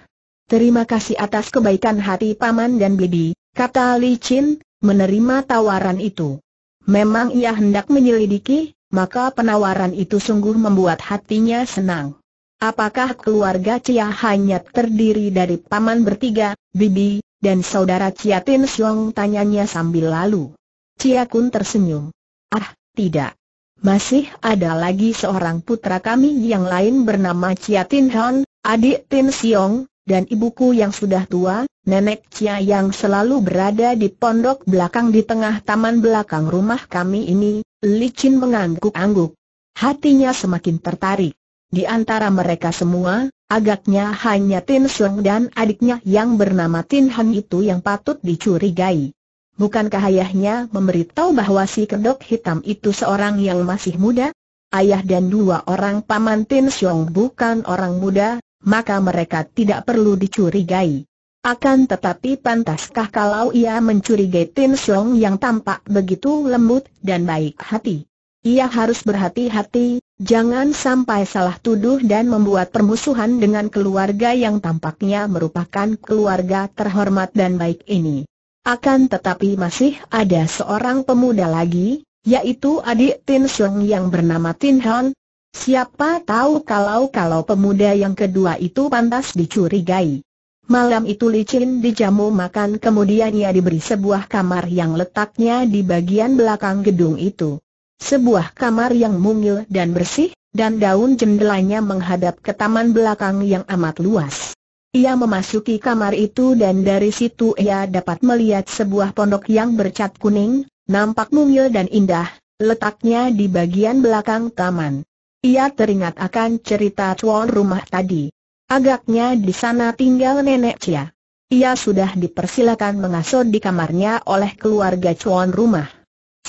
Terima kasih atas kebaikan hati Paman dan Bibi, kata Li Chin, menerima tawaran itu. Memang ia hendak menyelidiki, maka penawaran itu sungguh membuat hatinya senang. Apakah keluarga Cia hanya terdiri dari paman bertiga, bibi, dan saudara Cia Tin Siong tanyanya sambil lalu. Cia Kun tersenyum. Ah, tidak. Masih ada lagi seorang putra kami yang lain bernama Cia Tin Han, adik Tin Siong, dan ibuku yang sudah tua, nenek Cia yang selalu berada di pondok belakang di tengah taman belakang rumah kami ini, licin mengangguk-angguk. Hatinya semakin tertarik. Di antara mereka semua, agaknya hanya Tin Seng dan adiknya yang bernama Tin Han itu yang patut dicurigai. Bukankah ayahnya memberitahu bahwa si kedok hitam itu seorang yang masih muda? Ayah dan dua orang paman Tin Siong bukan orang muda, maka mereka tidak perlu dicurigai. Akan tetapi pantaskah kalau ia mencurigai Tin Siong yang tampak begitu lembut dan baik hati? Ia harus berhati-hati, Jangan sampai salah tuduh dan membuat permusuhan dengan keluarga yang tampaknya merupakan keluarga terhormat dan baik ini. Akan tetapi masih ada seorang pemuda lagi, yaitu adik Tin yang bernama Tin Hon. Siapa tahu kalau-kalau pemuda yang kedua itu pantas dicurigai. Malam itu licin dijamu makan kemudian ia diberi sebuah kamar yang letaknya di bagian belakang gedung itu sebuah kamar yang mungil dan bersih, dan daun jendelanya menghadap ke taman belakang yang amat luas. Ia memasuki kamar itu dan dari situ ia dapat melihat sebuah pondok yang bercat kuning, nampak mungil dan indah, letaknya di bagian belakang taman. Ia teringat akan cerita tuan rumah tadi. Agaknya di sana tinggal nenek Cia. Ia sudah dipersilakan mengasuh di kamarnya oleh keluarga tuan rumah.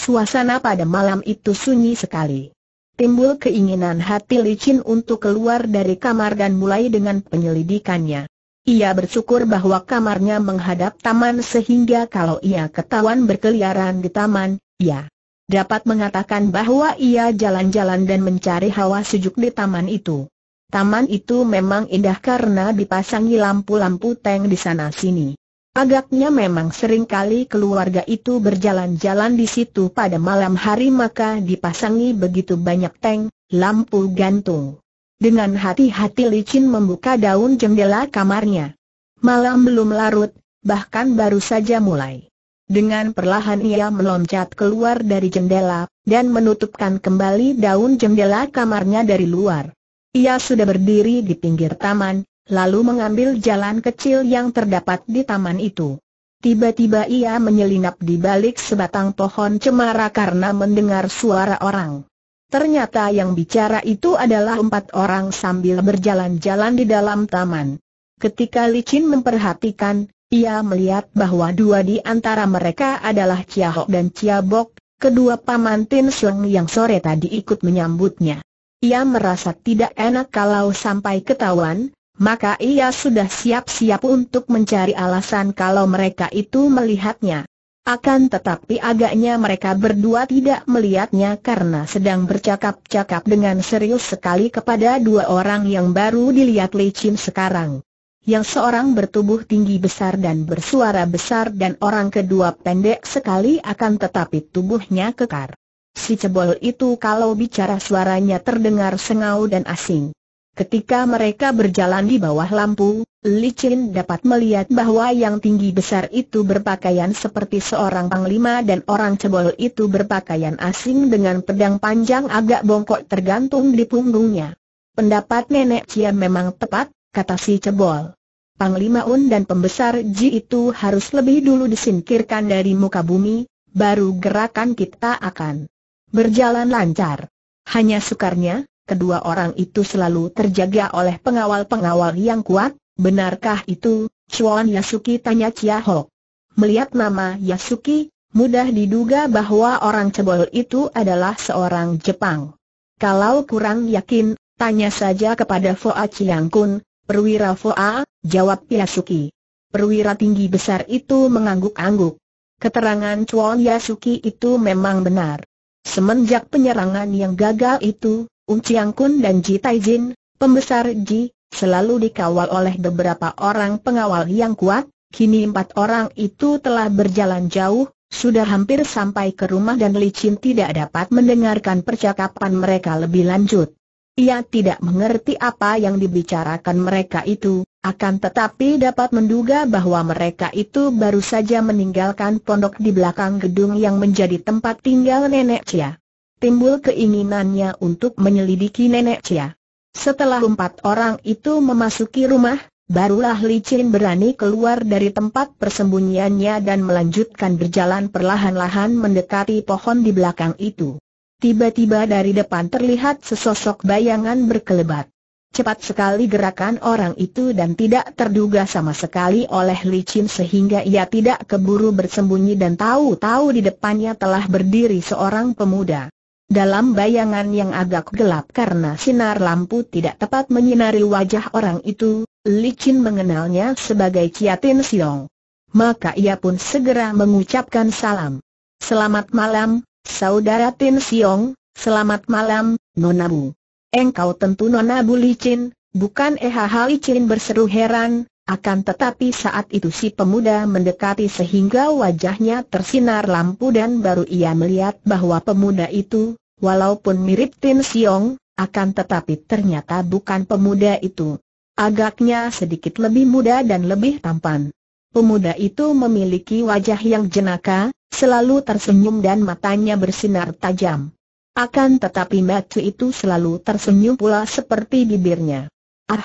Suasana pada malam itu sunyi sekali. Timbul keinginan hati licin untuk keluar dari kamar dan mulai dengan penyelidikannya. Ia bersyukur bahwa kamarnya menghadap taman sehingga kalau ia ketahuan berkeliaran di taman, ia dapat mengatakan bahwa ia jalan-jalan dan mencari hawa sejuk di taman itu. Taman itu memang indah karena dipasangi lampu-lampu teng di sana-sini. Agaknya memang seringkali keluarga itu berjalan-jalan di situ pada malam hari maka dipasangi begitu banyak tank, lampu gantung. Dengan hati-hati licin membuka daun jendela kamarnya. Malam belum larut, bahkan baru saja mulai. Dengan perlahan ia meloncat keluar dari jendela, dan menutupkan kembali daun jendela kamarnya dari luar. Ia sudah berdiri di pinggir taman, lalu mengambil jalan kecil yang terdapat di taman itu. Tiba-tiba ia menyelinap di balik sebatang pohon cemara karena mendengar suara orang. Ternyata yang bicara itu adalah empat orang sambil berjalan-jalan di dalam taman. Ketika Licin memperhatikan, ia melihat bahwa dua di antara mereka adalah Ciahok dan Ciabok, kedua paman Tin Sung yang sore tadi ikut menyambutnya. Ia merasa tidak enak kalau sampai ketahuan, maka ia sudah siap-siap untuk mencari alasan kalau mereka itu melihatnya. Akan tetapi agaknya mereka berdua tidak melihatnya karena sedang bercakap-cakap dengan serius sekali kepada dua orang yang baru dilihat licin sekarang. Yang seorang bertubuh tinggi besar dan bersuara besar dan orang kedua pendek sekali akan tetapi tubuhnya kekar. Si cebol itu kalau bicara suaranya terdengar sengau dan asing. Ketika mereka berjalan di bawah lampu, Li Qin dapat melihat bahwa yang tinggi besar itu berpakaian seperti seorang panglima dan orang cebol itu berpakaian asing dengan pedang panjang agak bongkok tergantung di punggungnya. Pendapat nenek Chia memang tepat, kata si cebol. Panglima Un dan pembesar Ji itu harus lebih dulu disingkirkan dari muka bumi, baru gerakan kita akan berjalan lancar. Hanya sukarnya, kedua orang itu selalu terjaga oleh pengawal-pengawal yang kuat, benarkah itu? Chuan Yasuki tanya Chia Ho. Melihat nama Yasuki, mudah diduga bahwa orang cebol itu adalah seorang Jepang. Kalau kurang yakin, tanya saja kepada Foa Chiang Kun, perwira Foa, jawab Yasuki. Perwira tinggi besar itu mengangguk-angguk. Keterangan Chuan Yasuki itu memang benar. Semenjak penyerangan yang gagal itu, Chiang Kun dan Ji Tai Jin, pembesar Ji, selalu dikawal oleh beberapa orang pengawal yang kuat, kini empat orang itu telah berjalan jauh, sudah hampir sampai ke rumah dan Li licin tidak dapat mendengarkan percakapan mereka lebih lanjut. Ia tidak mengerti apa yang dibicarakan mereka itu, akan tetapi dapat menduga bahwa mereka itu baru saja meninggalkan pondok di belakang gedung yang menjadi tempat tinggal nenek Cia timbul keinginannya untuk menyelidiki Nenek Chia. Setelah empat orang itu memasuki rumah, barulah Licin berani keluar dari tempat persembunyiannya dan melanjutkan berjalan perlahan-lahan mendekati pohon di belakang itu. Tiba-tiba dari depan terlihat sesosok bayangan berkelebat. Cepat sekali gerakan orang itu dan tidak terduga sama sekali oleh licin sehingga ia tidak keburu bersembunyi dan tahu-tahu di depannya telah berdiri seorang pemuda. Dalam bayangan yang agak gelap karena sinar lampu tidak tepat menyinari wajah orang itu, Licin mengenalnya sebagai Tin Siong. Maka ia pun segera mengucapkan salam. Selamat malam, Saudara Tin Siong, selamat malam, Nona Bu. Engkau tentu Nona Nonabu Licin, bukan hal Qin berseru heran, akan tetapi saat itu si pemuda mendekati sehingga wajahnya tersinar lampu dan baru ia melihat bahwa pemuda itu, walaupun mirip Tin Siong, akan tetapi ternyata bukan pemuda itu. Agaknya sedikit lebih muda dan lebih tampan. Pemuda itu memiliki wajah yang jenaka, selalu tersenyum dan matanya bersinar tajam. Akan tetapi Matthew itu selalu tersenyum pula seperti bibirnya. Ah,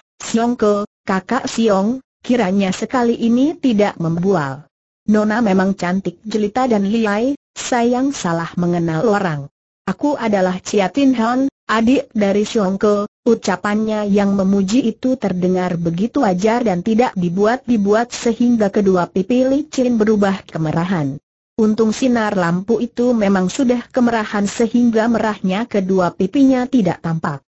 ke, kakak Siong, Kiranya sekali ini tidak membual. Nona memang cantik jelita dan liai, sayang salah mengenal orang. Aku adalah Chia Tin Hon, adik dari Siongko, ucapannya yang memuji itu terdengar begitu wajar dan tidak dibuat-dibuat sehingga kedua pipi Li Chin berubah kemerahan. Untung sinar lampu itu memang sudah kemerahan sehingga merahnya kedua pipinya tidak tampak.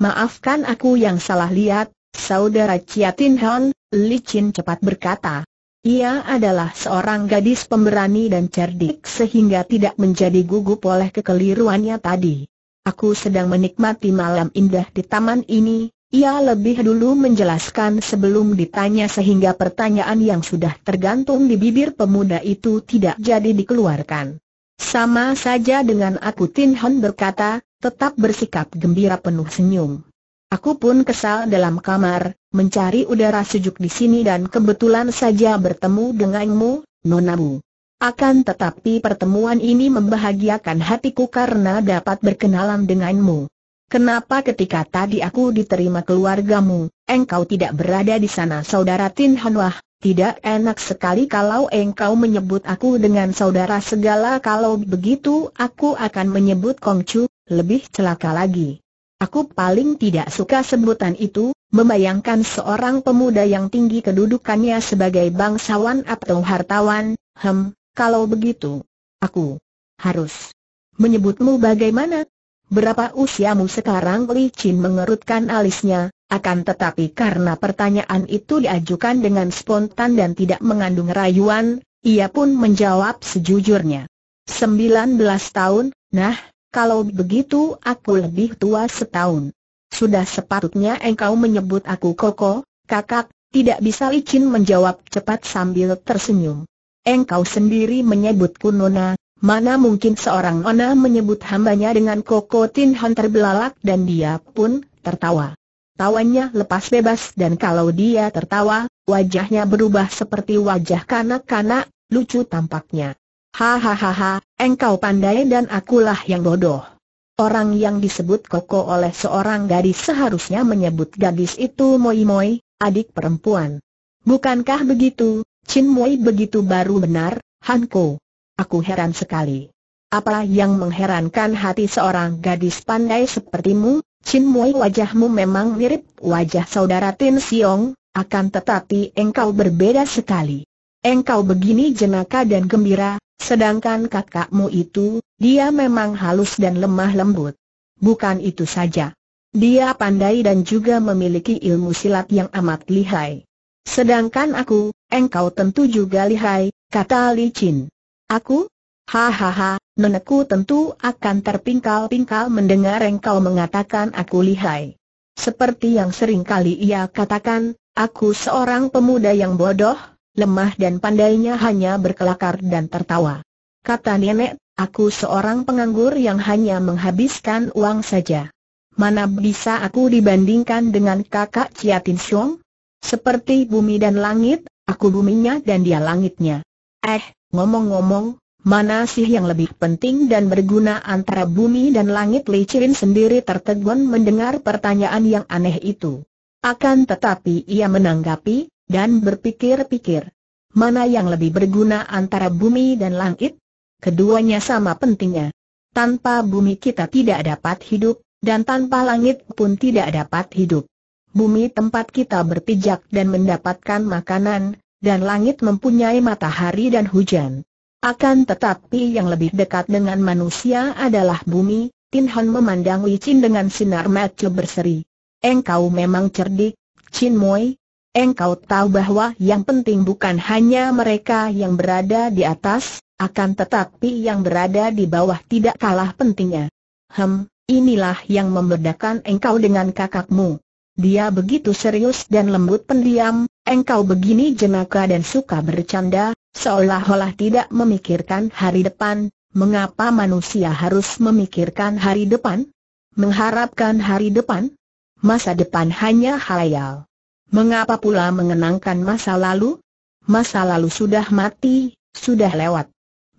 Maafkan aku yang salah lihat, Saudara Chia Tin Hon, Li Chin cepat berkata. Ia adalah seorang gadis pemberani dan cerdik sehingga tidak menjadi gugup oleh kekeliruannya tadi. Aku sedang menikmati malam indah di taman ini, ia lebih dulu menjelaskan sebelum ditanya sehingga pertanyaan yang sudah tergantung di bibir pemuda itu tidak jadi dikeluarkan. Sama saja dengan aku Tin Hon berkata, tetap bersikap gembira penuh senyum. Aku pun kesal dalam kamar, mencari udara sejuk di sini dan kebetulan saja bertemu denganmu, Nonamu. Akan tetapi pertemuan ini membahagiakan hatiku karena dapat berkenalan denganmu. Kenapa ketika tadi aku diterima keluargamu, engkau tidak berada di sana saudara Tin Hanwah? Tidak enak sekali kalau engkau menyebut aku dengan saudara segala kalau begitu aku akan menyebut Kongcu, lebih celaka lagi. Aku paling tidak suka sebutan itu, membayangkan seorang pemuda yang tinggi kedudukannya sebagai bangsawan atau hartawan, hem, kalau begitu. Aku harus menyebutmu bagaimana? Berapa usiamu sekarang? Li Chin mengerutkan alisnya, akan tetapi karena pertanyaan itu diajukan dengan spontan dan tidak mengandung rayuan, ia pun menjawab sejujurnya. 19 tahun, nah, kalau begitu aku lebih tua setahun. Sudah sepatutnya engkau menyebut aku koko, kakak, tidak bisa licin menjawab cepat sambil tersenyum. Engkau sendiri menyebutku nona, mana mungkin seorang nona menyebut hambanya dengan koko Tin hunter terbelalak dan dia pun tertawa. Tawanya lepas bebas dan kalau dia tertawa, wajahnya berubah seperti wajah kanak-kanak, lucu tampaknya. Hahaha, engkau pandai dan akulah yang bodoh. Orang yang disebut Koko oleh seorang gadis seharusnya menyebut gadis itu Moi Moi, adik perempuan. Bukankah begitu, Chin Moi begitu baru benar, Han Hanko? Aku heran sekali. Apa yang mengherankan hati seorang gadis pandai sepertimu, Chin Moi wajahmu memang mirip wajah saudara Tin Siong, akan tetapi engkau berbeda sekali. Engkau begini jenaka dan gembira, Sedangkan kakakmu itu, dia memang halus dan lemah lembut. Bukan itu saja. Dia pandai dan juga memiliki ilmu silat yang amat lihai. Sedangkan aku, engkau tentu juga lihai, kata Li Chin. Aku? Hahaha, nenekku tentu akan terpingkal-pingkal mendengar engkau mengatakan aku lihai. Seperti yang sering kali ia katakan, aku seorang pemuda yang bodoh, lemah dan pandainya hanya berkelakar dan tertawa. Kata nenek, aku seorang penganggur yang hanya menghabiskan uang saja. Mana bisa aku dibandingkan dengan kakak Ciatin Siong? Seperti bumi dan langit, aku buminya dan dia langitnya. Eh, ngomong-ngomong, mana sih yang lebih penting dan berguna antara bumi dan langit Li Licirin sendiri tertegun mendengar pertanyaan yang aneh itu. Akan tetapi ia menanggapi, dan berpikir-pikir. Mana yang lebih berguna antara bumi dan langit? Keduanya sama pentingnya. Tanpa bumi kita tidak dapat hidup, dan tanpa langit pun tidak dapat hidup. Bumi tempat kita berpijak dan mendapatkan makanan, dan langit mempunyai matahari dan hujan. Akan tetapi yang lebih dekat dengan manusia adalah bumi, Tin Han memandang Wei Chin dengan sinar mata berseri. Engkau memang cerdik, Chin Moi, Engkau tahu bahwa yang penting bukan hanya mereka yang berada di atas, akan tetapi yang berada di bawah tidak kalah pentingnya. Hem, inilah yang membedakan engkau dengan kakakmu. Dia begitu serius dan lembut pendiam, engkau begini jenaka dan suka bercanda, seolah-olah tidak memikirkan hari depan. Mengapa manusia harus memikirkan hari depan? Mengharapkan hari depan? Masa depan hanya halayal. Mengapa pula mengenangkan masa lalu? Masa lalu sudah mati, sudah lewat.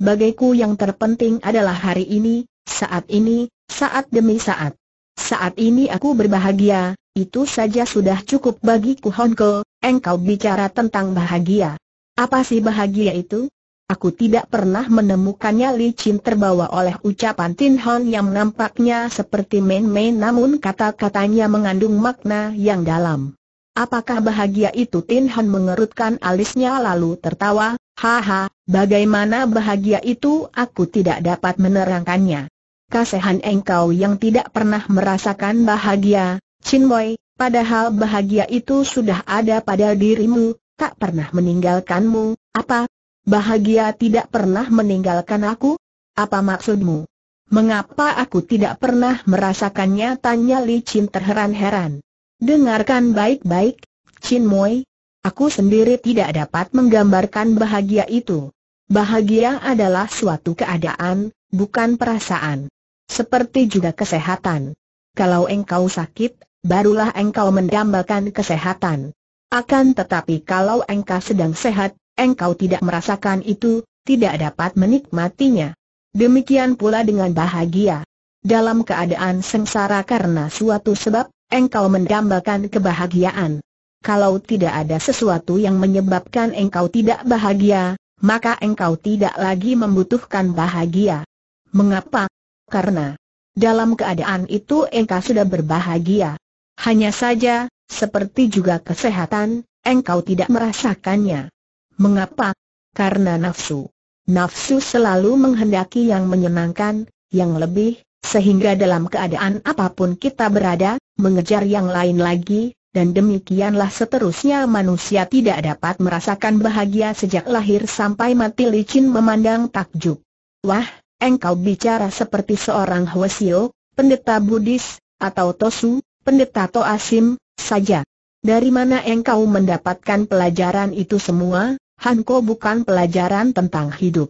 Bagiku yang terpenting adalah hari ini, saat ini, saat demi saat. Saat ini aku berbahagia, itu saja sudah cukup bagiku Honko, engkau bicara tentang bahagia. Apa sih bahagia itu? Aku tidak pernah menemukannya licin terbawa oleh ucapan Tin Hon yang nampaknya seperti main-main namun kata-katanya mengandung makna yang dalam. Apakah bahagia itu Tin Han mengerutkan alisnya lalu tertawa, haha, bagaimana bahagia itu aku tidak dapat menerangkannya. Kasehan engkau yang tidak pernah merasakan bahagia, Chin Boy, padahal bahagia itu sudah ada pada dirimu, tak pernah meninggalkanmu, apa? Bahagia tidak pernah meninggalkan aku? Apa maksudmu? Mengapa aku tidak pernah merasakannya? Tanya Li Chin terheran-heran. Dengarkan baik-baik, Chin Moy. Aku sendiri tidak dapat menggambarkan bahagia itu. Bahagia adalah suatu keadaan, bukan perasaan. Seperti juga kesehatan. Kalau engkau sakit, barulah engkau mendambakan kesehatan. Akan tetapi kalau engkau sedang sehat, engkau tidak merasakan itu, tidak dapat menikmatinya. Demikian pula dengan bahagia. Dalam keadaan sengsara karena suatu sebab, engkau mendambakan kebahagiaan. Kalau tidak ada sesuatu yang menyebabkan engkau tidak bahagia, maka engkau tidak lagi membutuhkan bahagia. Mengapa? Karena dalam keadaan itu engkau sudah berbahagia. Hanya saja, seperti juga kesehatan, engkau tidak merasakannya. Mengapa? Karena nafsu. Nafsu selalu menghendaki yang menyenangkan, yang lebih, sehingga dalam keadaan apapun kita berada, mengejar yang lain lagi, dan demikianlah seterusnya manusia tidak dapat merasakan bahagia sejak lahir sampai mati licin memandang takjub. Wah, engkau bicara seperti seorang Hwasio, pendeta Buddhis, atau Tosu, pendeta Toasim, saja. Dari mana engkau mendapatkan pelajaran itu semua, Hanko bukan pelajaran tentang hidup.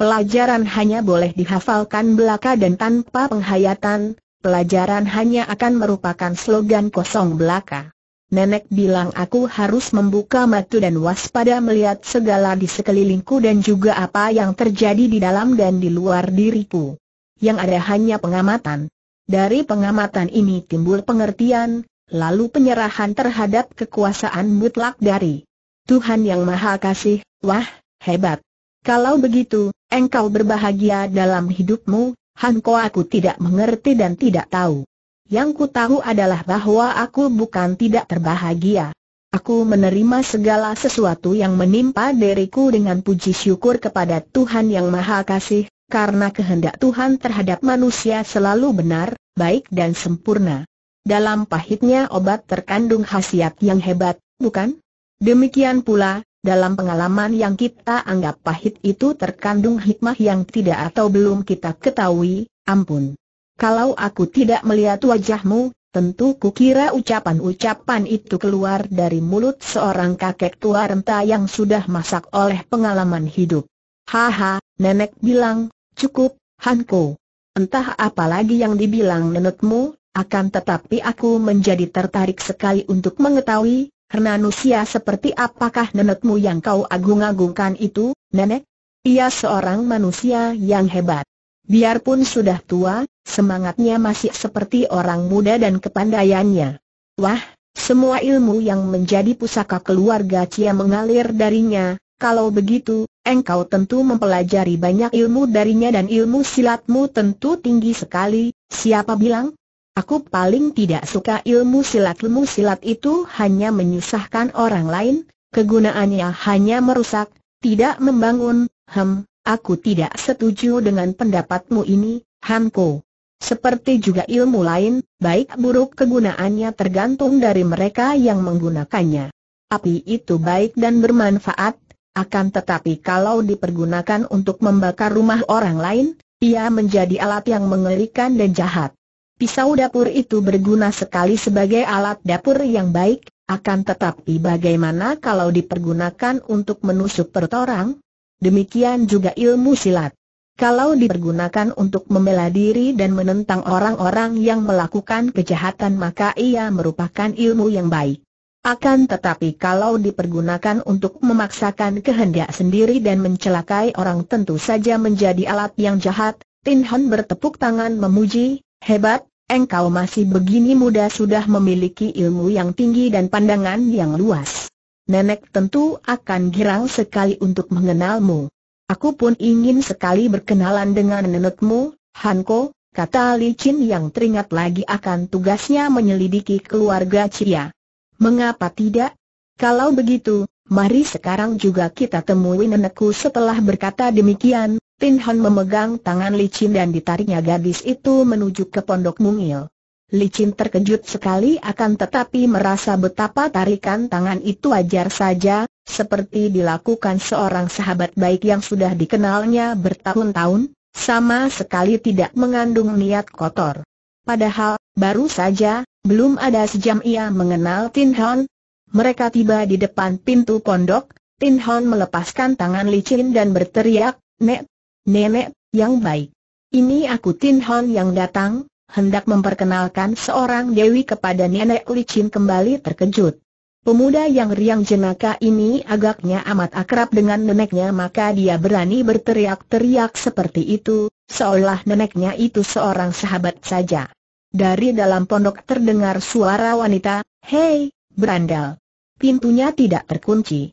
Pelajaran hanya boleh dihafalkan belaka dan tanpa penghayatan, pelajaran hanya akan merupakan slogan kosong belaka. Nenek bilang aku harus membuka mata dan waspada melihat segala di sekelilingku dan juga apa yang terjadi di dalam dan di luar diriku. Yang ada hanya pengamatan. Dari pengamatan ini timbul pengertian, lalu penyerahan terhadap kekuasaan mutlak dari Tuhan Yang Maha Kasih, wah, hebat. Kalau begitu, engkau berbahagia dalam hidupmu, Hanko aku tidak mengerti dan tidak tahu. Yang ku tahu adalah bahwa aku bukan tidak terbahagia. Aku menerima segala sesuatu yang menimpa diriku dengan puji syukur kepada Tuhan Yang Maha Kasih, karena kehendak Tuhan terhadap manusia selalu benar, baik dan sempurna. Dalam pahitnya obat terkandung khasiat yang hebat, bukan? Demikian pula, dalam pengalaman yang kita anggap pahit itu terkandung hikmah yang tidak atau belum kita ketahui, ampun. Kalau aku tidak melihat wajahmu, tentu kukira ucapan-ucapan itu keluar dari mulut seorang kakek tua renta yang sudah masak oleh pengalaman hidup. Haha, nenek bilang, cukup, Hanko. Entah apa lagi yang dibilang nenekmu, akan tetapi aku menjadi tertarik sekali untuk mengetahui, Manusia seperti apakah nenekmu yang kau agung-agungkan itu, nenek? Ia seorang manusia yang hebat. Biarpun sudah tua, semangatnya masih seperti orang muda dan kepandaiannya. Wah, semua ilmu yang menjadi pusaka keluarga Cia mengalir darinya, kalau begitu, engkau tentu mempelajari banyak ilmu darinya dan ilmu silatmu tentu tinggi sekali, siapa bilang? Aku paling tidak suka ilmu silat-ilmu silat itu hanya menyusahkan orang lain, kegunaannya hanya merusak, tidak membangun, hem, aku tidak setuju dengan pendapatmu ini, Hanko. Seperti juga ilmu lain, baik buruk kegunaannya tergantung dari mereka yang menggunakannya. Api itu baik dan bermanfaat, akan tetapi kalau dipergunakan untuk membakar rumah orang lain, ia menjadi alat yang mengerikan dan jahat. Pisau dapur itu berguna sekali sebagai alat dapur yang baik, akan tetapi bagaimana kalau dipergunakan untuk menusuk perut orang? Demikian juga ilmu silat. Kalau dipergunakan untuk membela diri dan menentang orang-orang yang melakukan kejahatan maka ia merupakan ilmu yang baik. Akan tetapi kalau dipergunakan untuk memaksakan kehendak sendiri dan mencelakai orang tentu saja menjadi alat yang jahat, Tin Han bertepuk tangan memuji, hebat, Engkau masih begini muda sudah memiliki ilmu yang tinggi dan pandangan yang luas. Nenek tentu akan girang sekali untuk mengenalmu. Aku pun ingin sekali berkenalan dengan nenekmu, Hanko, kata Li Chin yang teringat lagi akan tugasnya menyelidiki keluarga Cia. Mengapa tidak? Kalau begitu, mari sekarang juga kita temui nenekku setelah berkata demikian, Pin Hon memegang tangan licin dan ditariknya gadis itu menuju ke pondok mungil. Licin terkejut sekali akan tetapi merasa betapa tarikan tangan itu wajar saja, seperti dilakukan seorang sahabat baik yang sudah dikenalnya bertahun-tahun, sama sekali tidak mengandung niat kotor. Padahal, baru saja, belum ada sejam ia mengenal Tin Hon. Mereka tiba di depan pintu pondok, Tin Hon melepaskan tangan licin dan berteriak, Nek, Nenek, yang baik. Ini aku Tin Hon yang datang, hendak memperkenalkan seorang dewi kepada Nenek Li Chin kembali terkejut. Pemuda yang riang jenaka ini agaknya amat akrab dengan neneknya maka dia berani berteriak-teriak seperti itu, seolah neneknya itu seorang sahabat saja. Dari dalam pondok terdengar suara wanita, Hei, berandal. Pintunya tidak terkunci.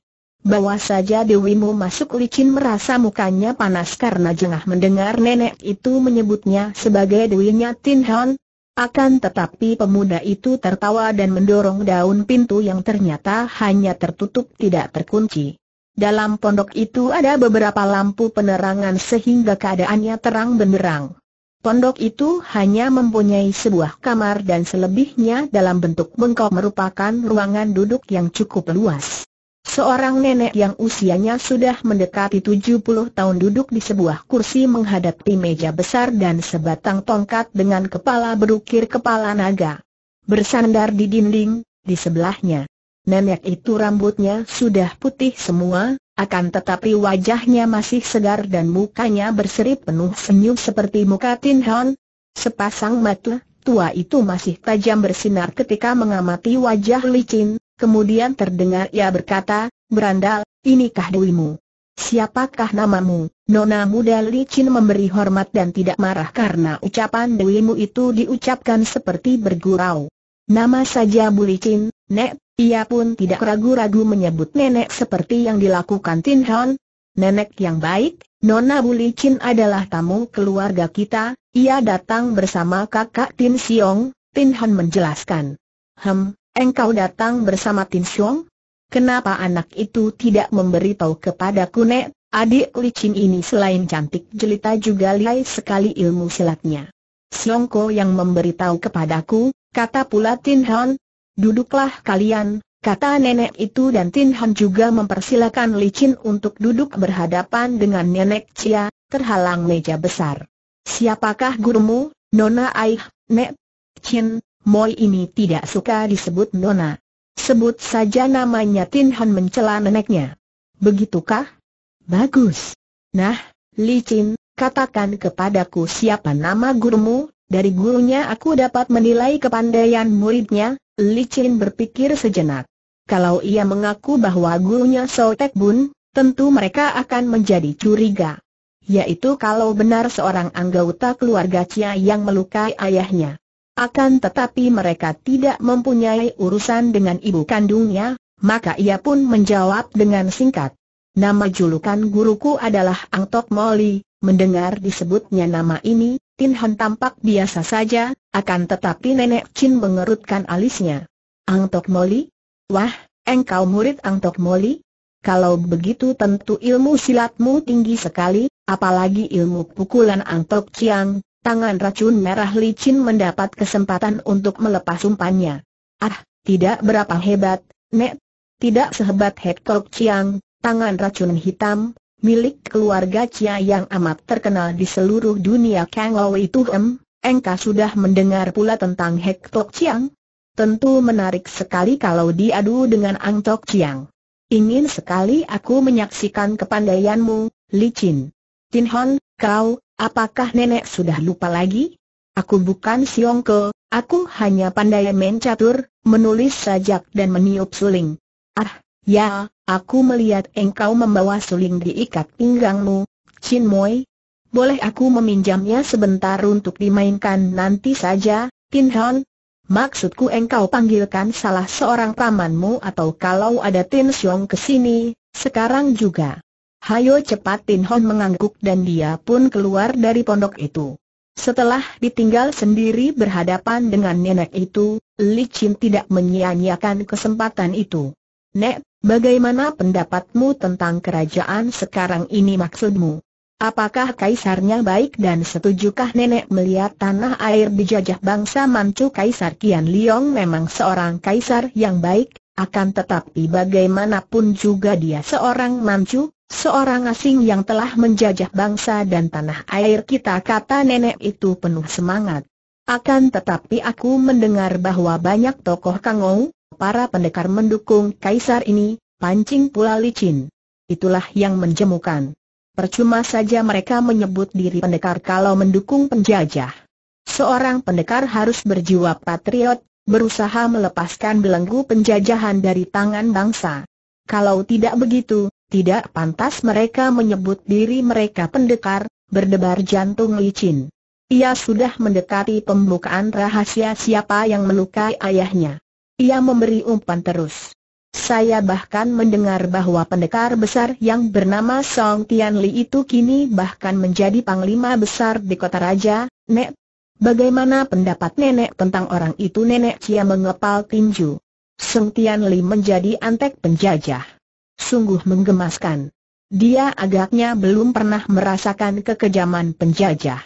Bawa saja Dewimu masuk licin merasa mukanya panas karena jengah mendengar nenek itu menyebutnya sebagai Dewinya Tin Hon. Akan tetapi pemuda itu tertawa dan mendorong daun pintu yang ternyata hanya tertutup tidak terkunci. Dalam pondok itu ada beberapa lampu penerangan sehingga keadaannya terang benderang. Pondok itu hanya mempunyai sebuah kamar dan selebihnya dalam bentuk bengkok merupakan ruangan duduk yang cukup luas. Seorang nenek yang usianya sudah mendekati 70 tahun duduk di sebuah kursi menghadapi meja besar dan sebatang tongkat dengan kepala berukir kepala naga. Bersandar di dinding, di sebelahnya. Nenek itu rambutnya sudah putih semua, akan tetapi wajahnya masih segar dan mukanya berseri penuh senyum seperti muka Tin Hon. Sepasang mata tua itu masih tajam bersinar ketika mengamati wajah licin, Kemudian terdengar ia berkata, Berandal, inikah dewimu? Siapakah namamu? Nona muda licin memberi hormat dan tidak marah karena ucapan dewimu itu diucapkan seperti bergurau. Nama saja Bu licin, Nek, ia pun tidak ragu-ragu menyebut nenek seperti yang dilakukan Tin Hon. Nenek yang baik, Nona Bu Licin adalah tamu keluarga kita, ia datang bersama kakak Tin Siong, Tin Hon menjelaskan. Hem, Engkau datang bersama Tin Xiong? Kenapa anak itu tidak memberitahu kepadaku Nek? Adik Li licin ini selain cantik jelita juga lihai sekali ilmu silatnya. Ko yang memberitahu kepadaku, kata pula Tin Han. Duduklah kalian, kata nenek itu dan Tin Han juga mempersilakan Li licin untuk duduk berhadapan dengan nenek Cia, terhalang meja besar. Siapakah gurumu, Nona Aih, Nek? Chin, Moi ini tidak suka disebut Nona. Sebut saja namanya Tin Han mencela neneknya. Begitukah? Bagus. Nah, Li Chin, katakan kepadaku siapa nama gurumu, dari gurunya aku dapat menilai kepandaian muridnya, Li Chin berpikir sejenak. Kalau ia mengaku bahwa gurunya Soe Tek Bun, tentu mereka akan menjadi curiga. Yaitu kalau benar seorang anggota keluarga Chia yang melukai ayahnya. Akan tetapi mereka tidak mempunyai urusan dengan ibu kandungnya, maka ia pun menjawab dengan singkat. Nama julukan guruku adalah Angtok Moli, mendengar disebutnya nama ini, Tin Han tampak biasa saja, akan tetapi Nenek Chin mengerutkan alisnya. Angtok Moli? Wah, engkau murid Angtok Moli? Kalau begitu tentu ilmu silatmu tinggi sekali, apalagi ilmu pukulan Angtok Chiang, Tangan racun merah licin mendapat kesempatan untuk melepas umpannya. Ah, tidak berapa hebat, Nek. Tidak sehebat Hector Chiang, tangan racun hitam, milik keluarga Chia yang amat terkenal di seluruh dunia Kang Ou itu em, engkau sudah mendengar pula tentang Tok Chiang? Tentu menarik sekali kalau diadu dengan Ang Tok Chiang. Ingin sekali aku menyaksikan kepandaianmu, licin. Tin Hon, kau, Apakah nenek sudah lupa lagi? Aku bukan Siongko, aku hanya pandai mencatur, menulis sajak dan meniup suling. Ah, ya, aku melihat engkau membawa suling diikat pinggangmu, Chin Moi. Boleh aku meminjamnya sebentar untuk dimainkan nanti saja, Tin Hon? Maksudku engkau panggilkan salah seorang pamanmu atau kalau ada Tin Siong ke sini, sekarang juga. Hayo cepat Tin Hon mengangguk dan dia pun keluar dari pondok itu. Setelah ditinggal sendiri berhadapan dengan nenek itu, Li Chin tidak menyia-nyiakan kesempatan itu. Nek, bagaimana pendapatmu tentang kerajaan sekarang ini maksudmu? Apakah kaisarnya baik dan setujukah nenek melihat tanah air dijajah bangsa Manchu Kaisar Qian Liong memang seorang kaisar yang baik, akan tetapi bagaimanapun juga dia seorang Manchu, Seorang asing yang telah menjajah bangsa dan tanah air kita kata nenek itu penuh semangat. Akan tetapi aku mendengar bahwa banyak tokoh kangou, para pendekar mendukung kaisar ini, pancing pula licin. Itulah yang menjemukan. Percuma saja mereka menyebut diri pendekar kalau mendukung penjajah. Seorang pendekar harus berjiwa patriot, berusaha melepaskan belenggu penjajahan dari tangan bangsa. Kalau tidak begitu, tidak pantas mereka menyebut diri mereka pendekar, berdebar jantung licin. Ia sudah mendekati pembukaan rahasia siapa yang melukai ayahnya. Ia memberi umpan terus. Saya bahkan mendengar bahwa pendekar besar yang bernama Song Tianli itu kini bahkan menjadi panglima besar di kota raja, Nek. Bagaimana pendapat nenek tentang orang itu nenek Cia mengepal tinju? Song Tianli menjadi antek penjajah sungguh menggemaskan. Dia agaknya belum pernah merasakan kekejaman penjajah.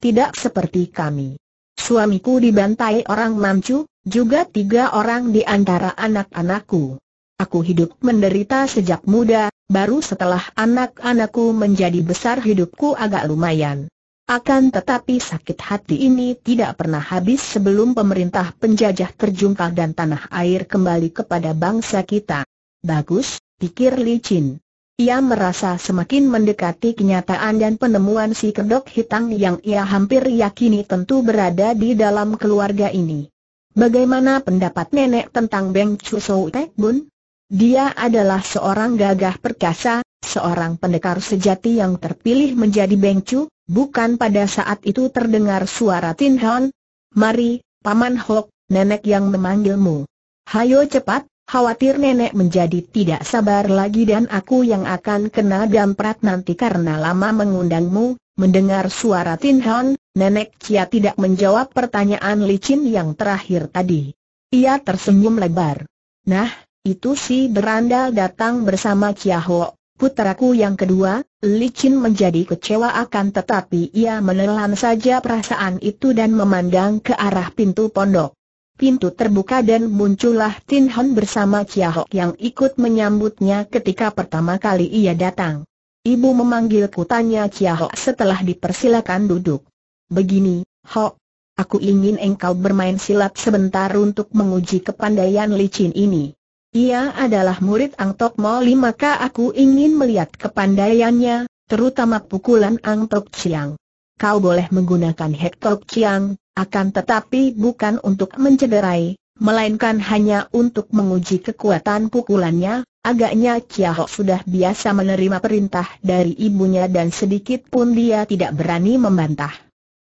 Tidak seperti kami. Suamiku dibantai orang Mancu, juga tiga orang di antara anak-anakku. Aku hidup menderita sejak muda, baru setelah anak-anakku menjadi besar hidupku agak lumayan. Akan tetapi sakit hati ini tidak pernah habis sebelum pemerintah penjajah terjungkal dan tanah air kembali kepada bangsa kita. Bagus, pikir licin. Ia merasa semakin mendekati kenyataan dan penemuan si kedok hitam yang ia hampir yakini tentu berada di dalam keluarga ini. Bagaimana pendapat nenek tentang Beng Chu Sou Tek Bun? Dia adalah seorang gagah perkasa, seorang pendekar sejati yang terpilih menjadi Beng Chu, bukan pada saat itu terdengar suara Tin Hon. Mari, Paman Hok, nenek yang memanggilmu. Hayo cepat, Khawatir nenek menjadi tidak sabar lagi dan aku yang akan kena damprat nanti karena lama mengundangmu, mendengar suara Tin Han, nenek Cia tidak menjawab pertanyaan licin yang terakhir tadi. Ia tersenyum lebar. Nah, itu si berandal datang bersama Chia Ho, puteraku yang kedua, licin menjadi kecewa akan tetapi ia menelan saja perasaan itu dan memandang ke arah pintu pondok pintu terbuka dan muncullah Tin Hon bersama Chia Ho yang ikut menyambutnya ketika pertama kali ia datang. Ibu memanggil putranya Chia Ho setelah dipersilakan duduk. Begini, Ho, aku ingin engkau bermain silat sebentar untuk menguji kepandaian licin ini. Ia adalah murid Ang Tok Moli maka aku ingin melihat kepandaiannya, terutama pukulan Ang Tok Chiang kau boleh menggunakan Hektok Chiang, akan tetapi bukan untuk mencederai, melainkan hanya untuk menguji kekuatan pukulannya, agaknya Ho sudah biasa menerima perintah dari ibunya dan sedikit pun dia tidak berani membantah.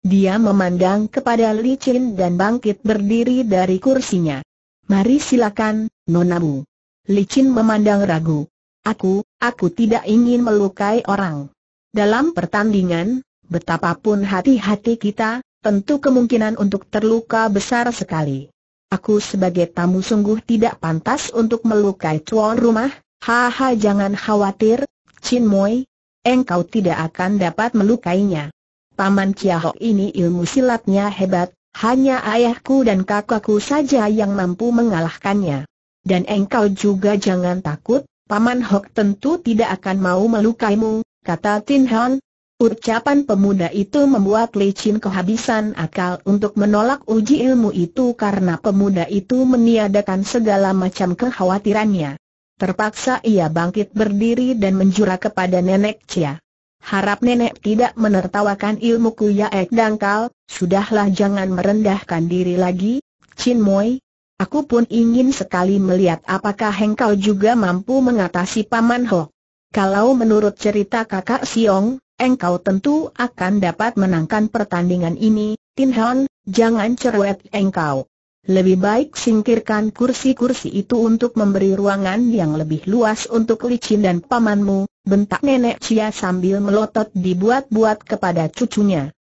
Dia memandang kepada Li Chin dan bangkit berdiri dari kursinya. Mari silakan, Nona Bu. Li Chin memandang ragu. Aku, aku tidak ingin melukai orang. Dalam pertandingan, Betapapun hati-hati kita, tentu kemungkinan untuk terluka besar sekali. Aku sebagai tamu sungguh tidak pantas untuk melukai tuan rumah, haha jangan khawatir, Chin Moi, engkau tidak akan dapat melukainya. Paman Chiahok ini ilmu silatnya hebat, hanya ayahku dan kakakku saja yang mampu mengalahkannya. Dan engkau juga jangan takut, Paman Hok tentu tidak akan mau melukaimu, kata Tin Han, Ucapan pemuda itu membuat licin kehabisan akal untuk menolak uji ilmu itu karena pemuda itu meniadakan segala macam kekhawatirannya. Terpaksa ia bangkit berdiri dan menjura kepada nenek Cia. Harap nenek tidak menertawakan ilmuku ya ek dangkal, sudahlah jangan merendahkan diri lagi, Chin Moi. Aku pun ingin sekali melihat apakah hengkau juga mampu mengatasi Paman Ho. Kalau menurut cerita kakak Siong, engkau tentu akan dapat menangkan pertandingan ini, Tin Hon, jangan cerewet engkau. Lebih baik singkirkan kursi-kursi itu untuk memberi ruangan yang lebih luas untuk licin dan pamanmu, bentak nenek Cia sambil melotot dibuat-buat kepada cucunya.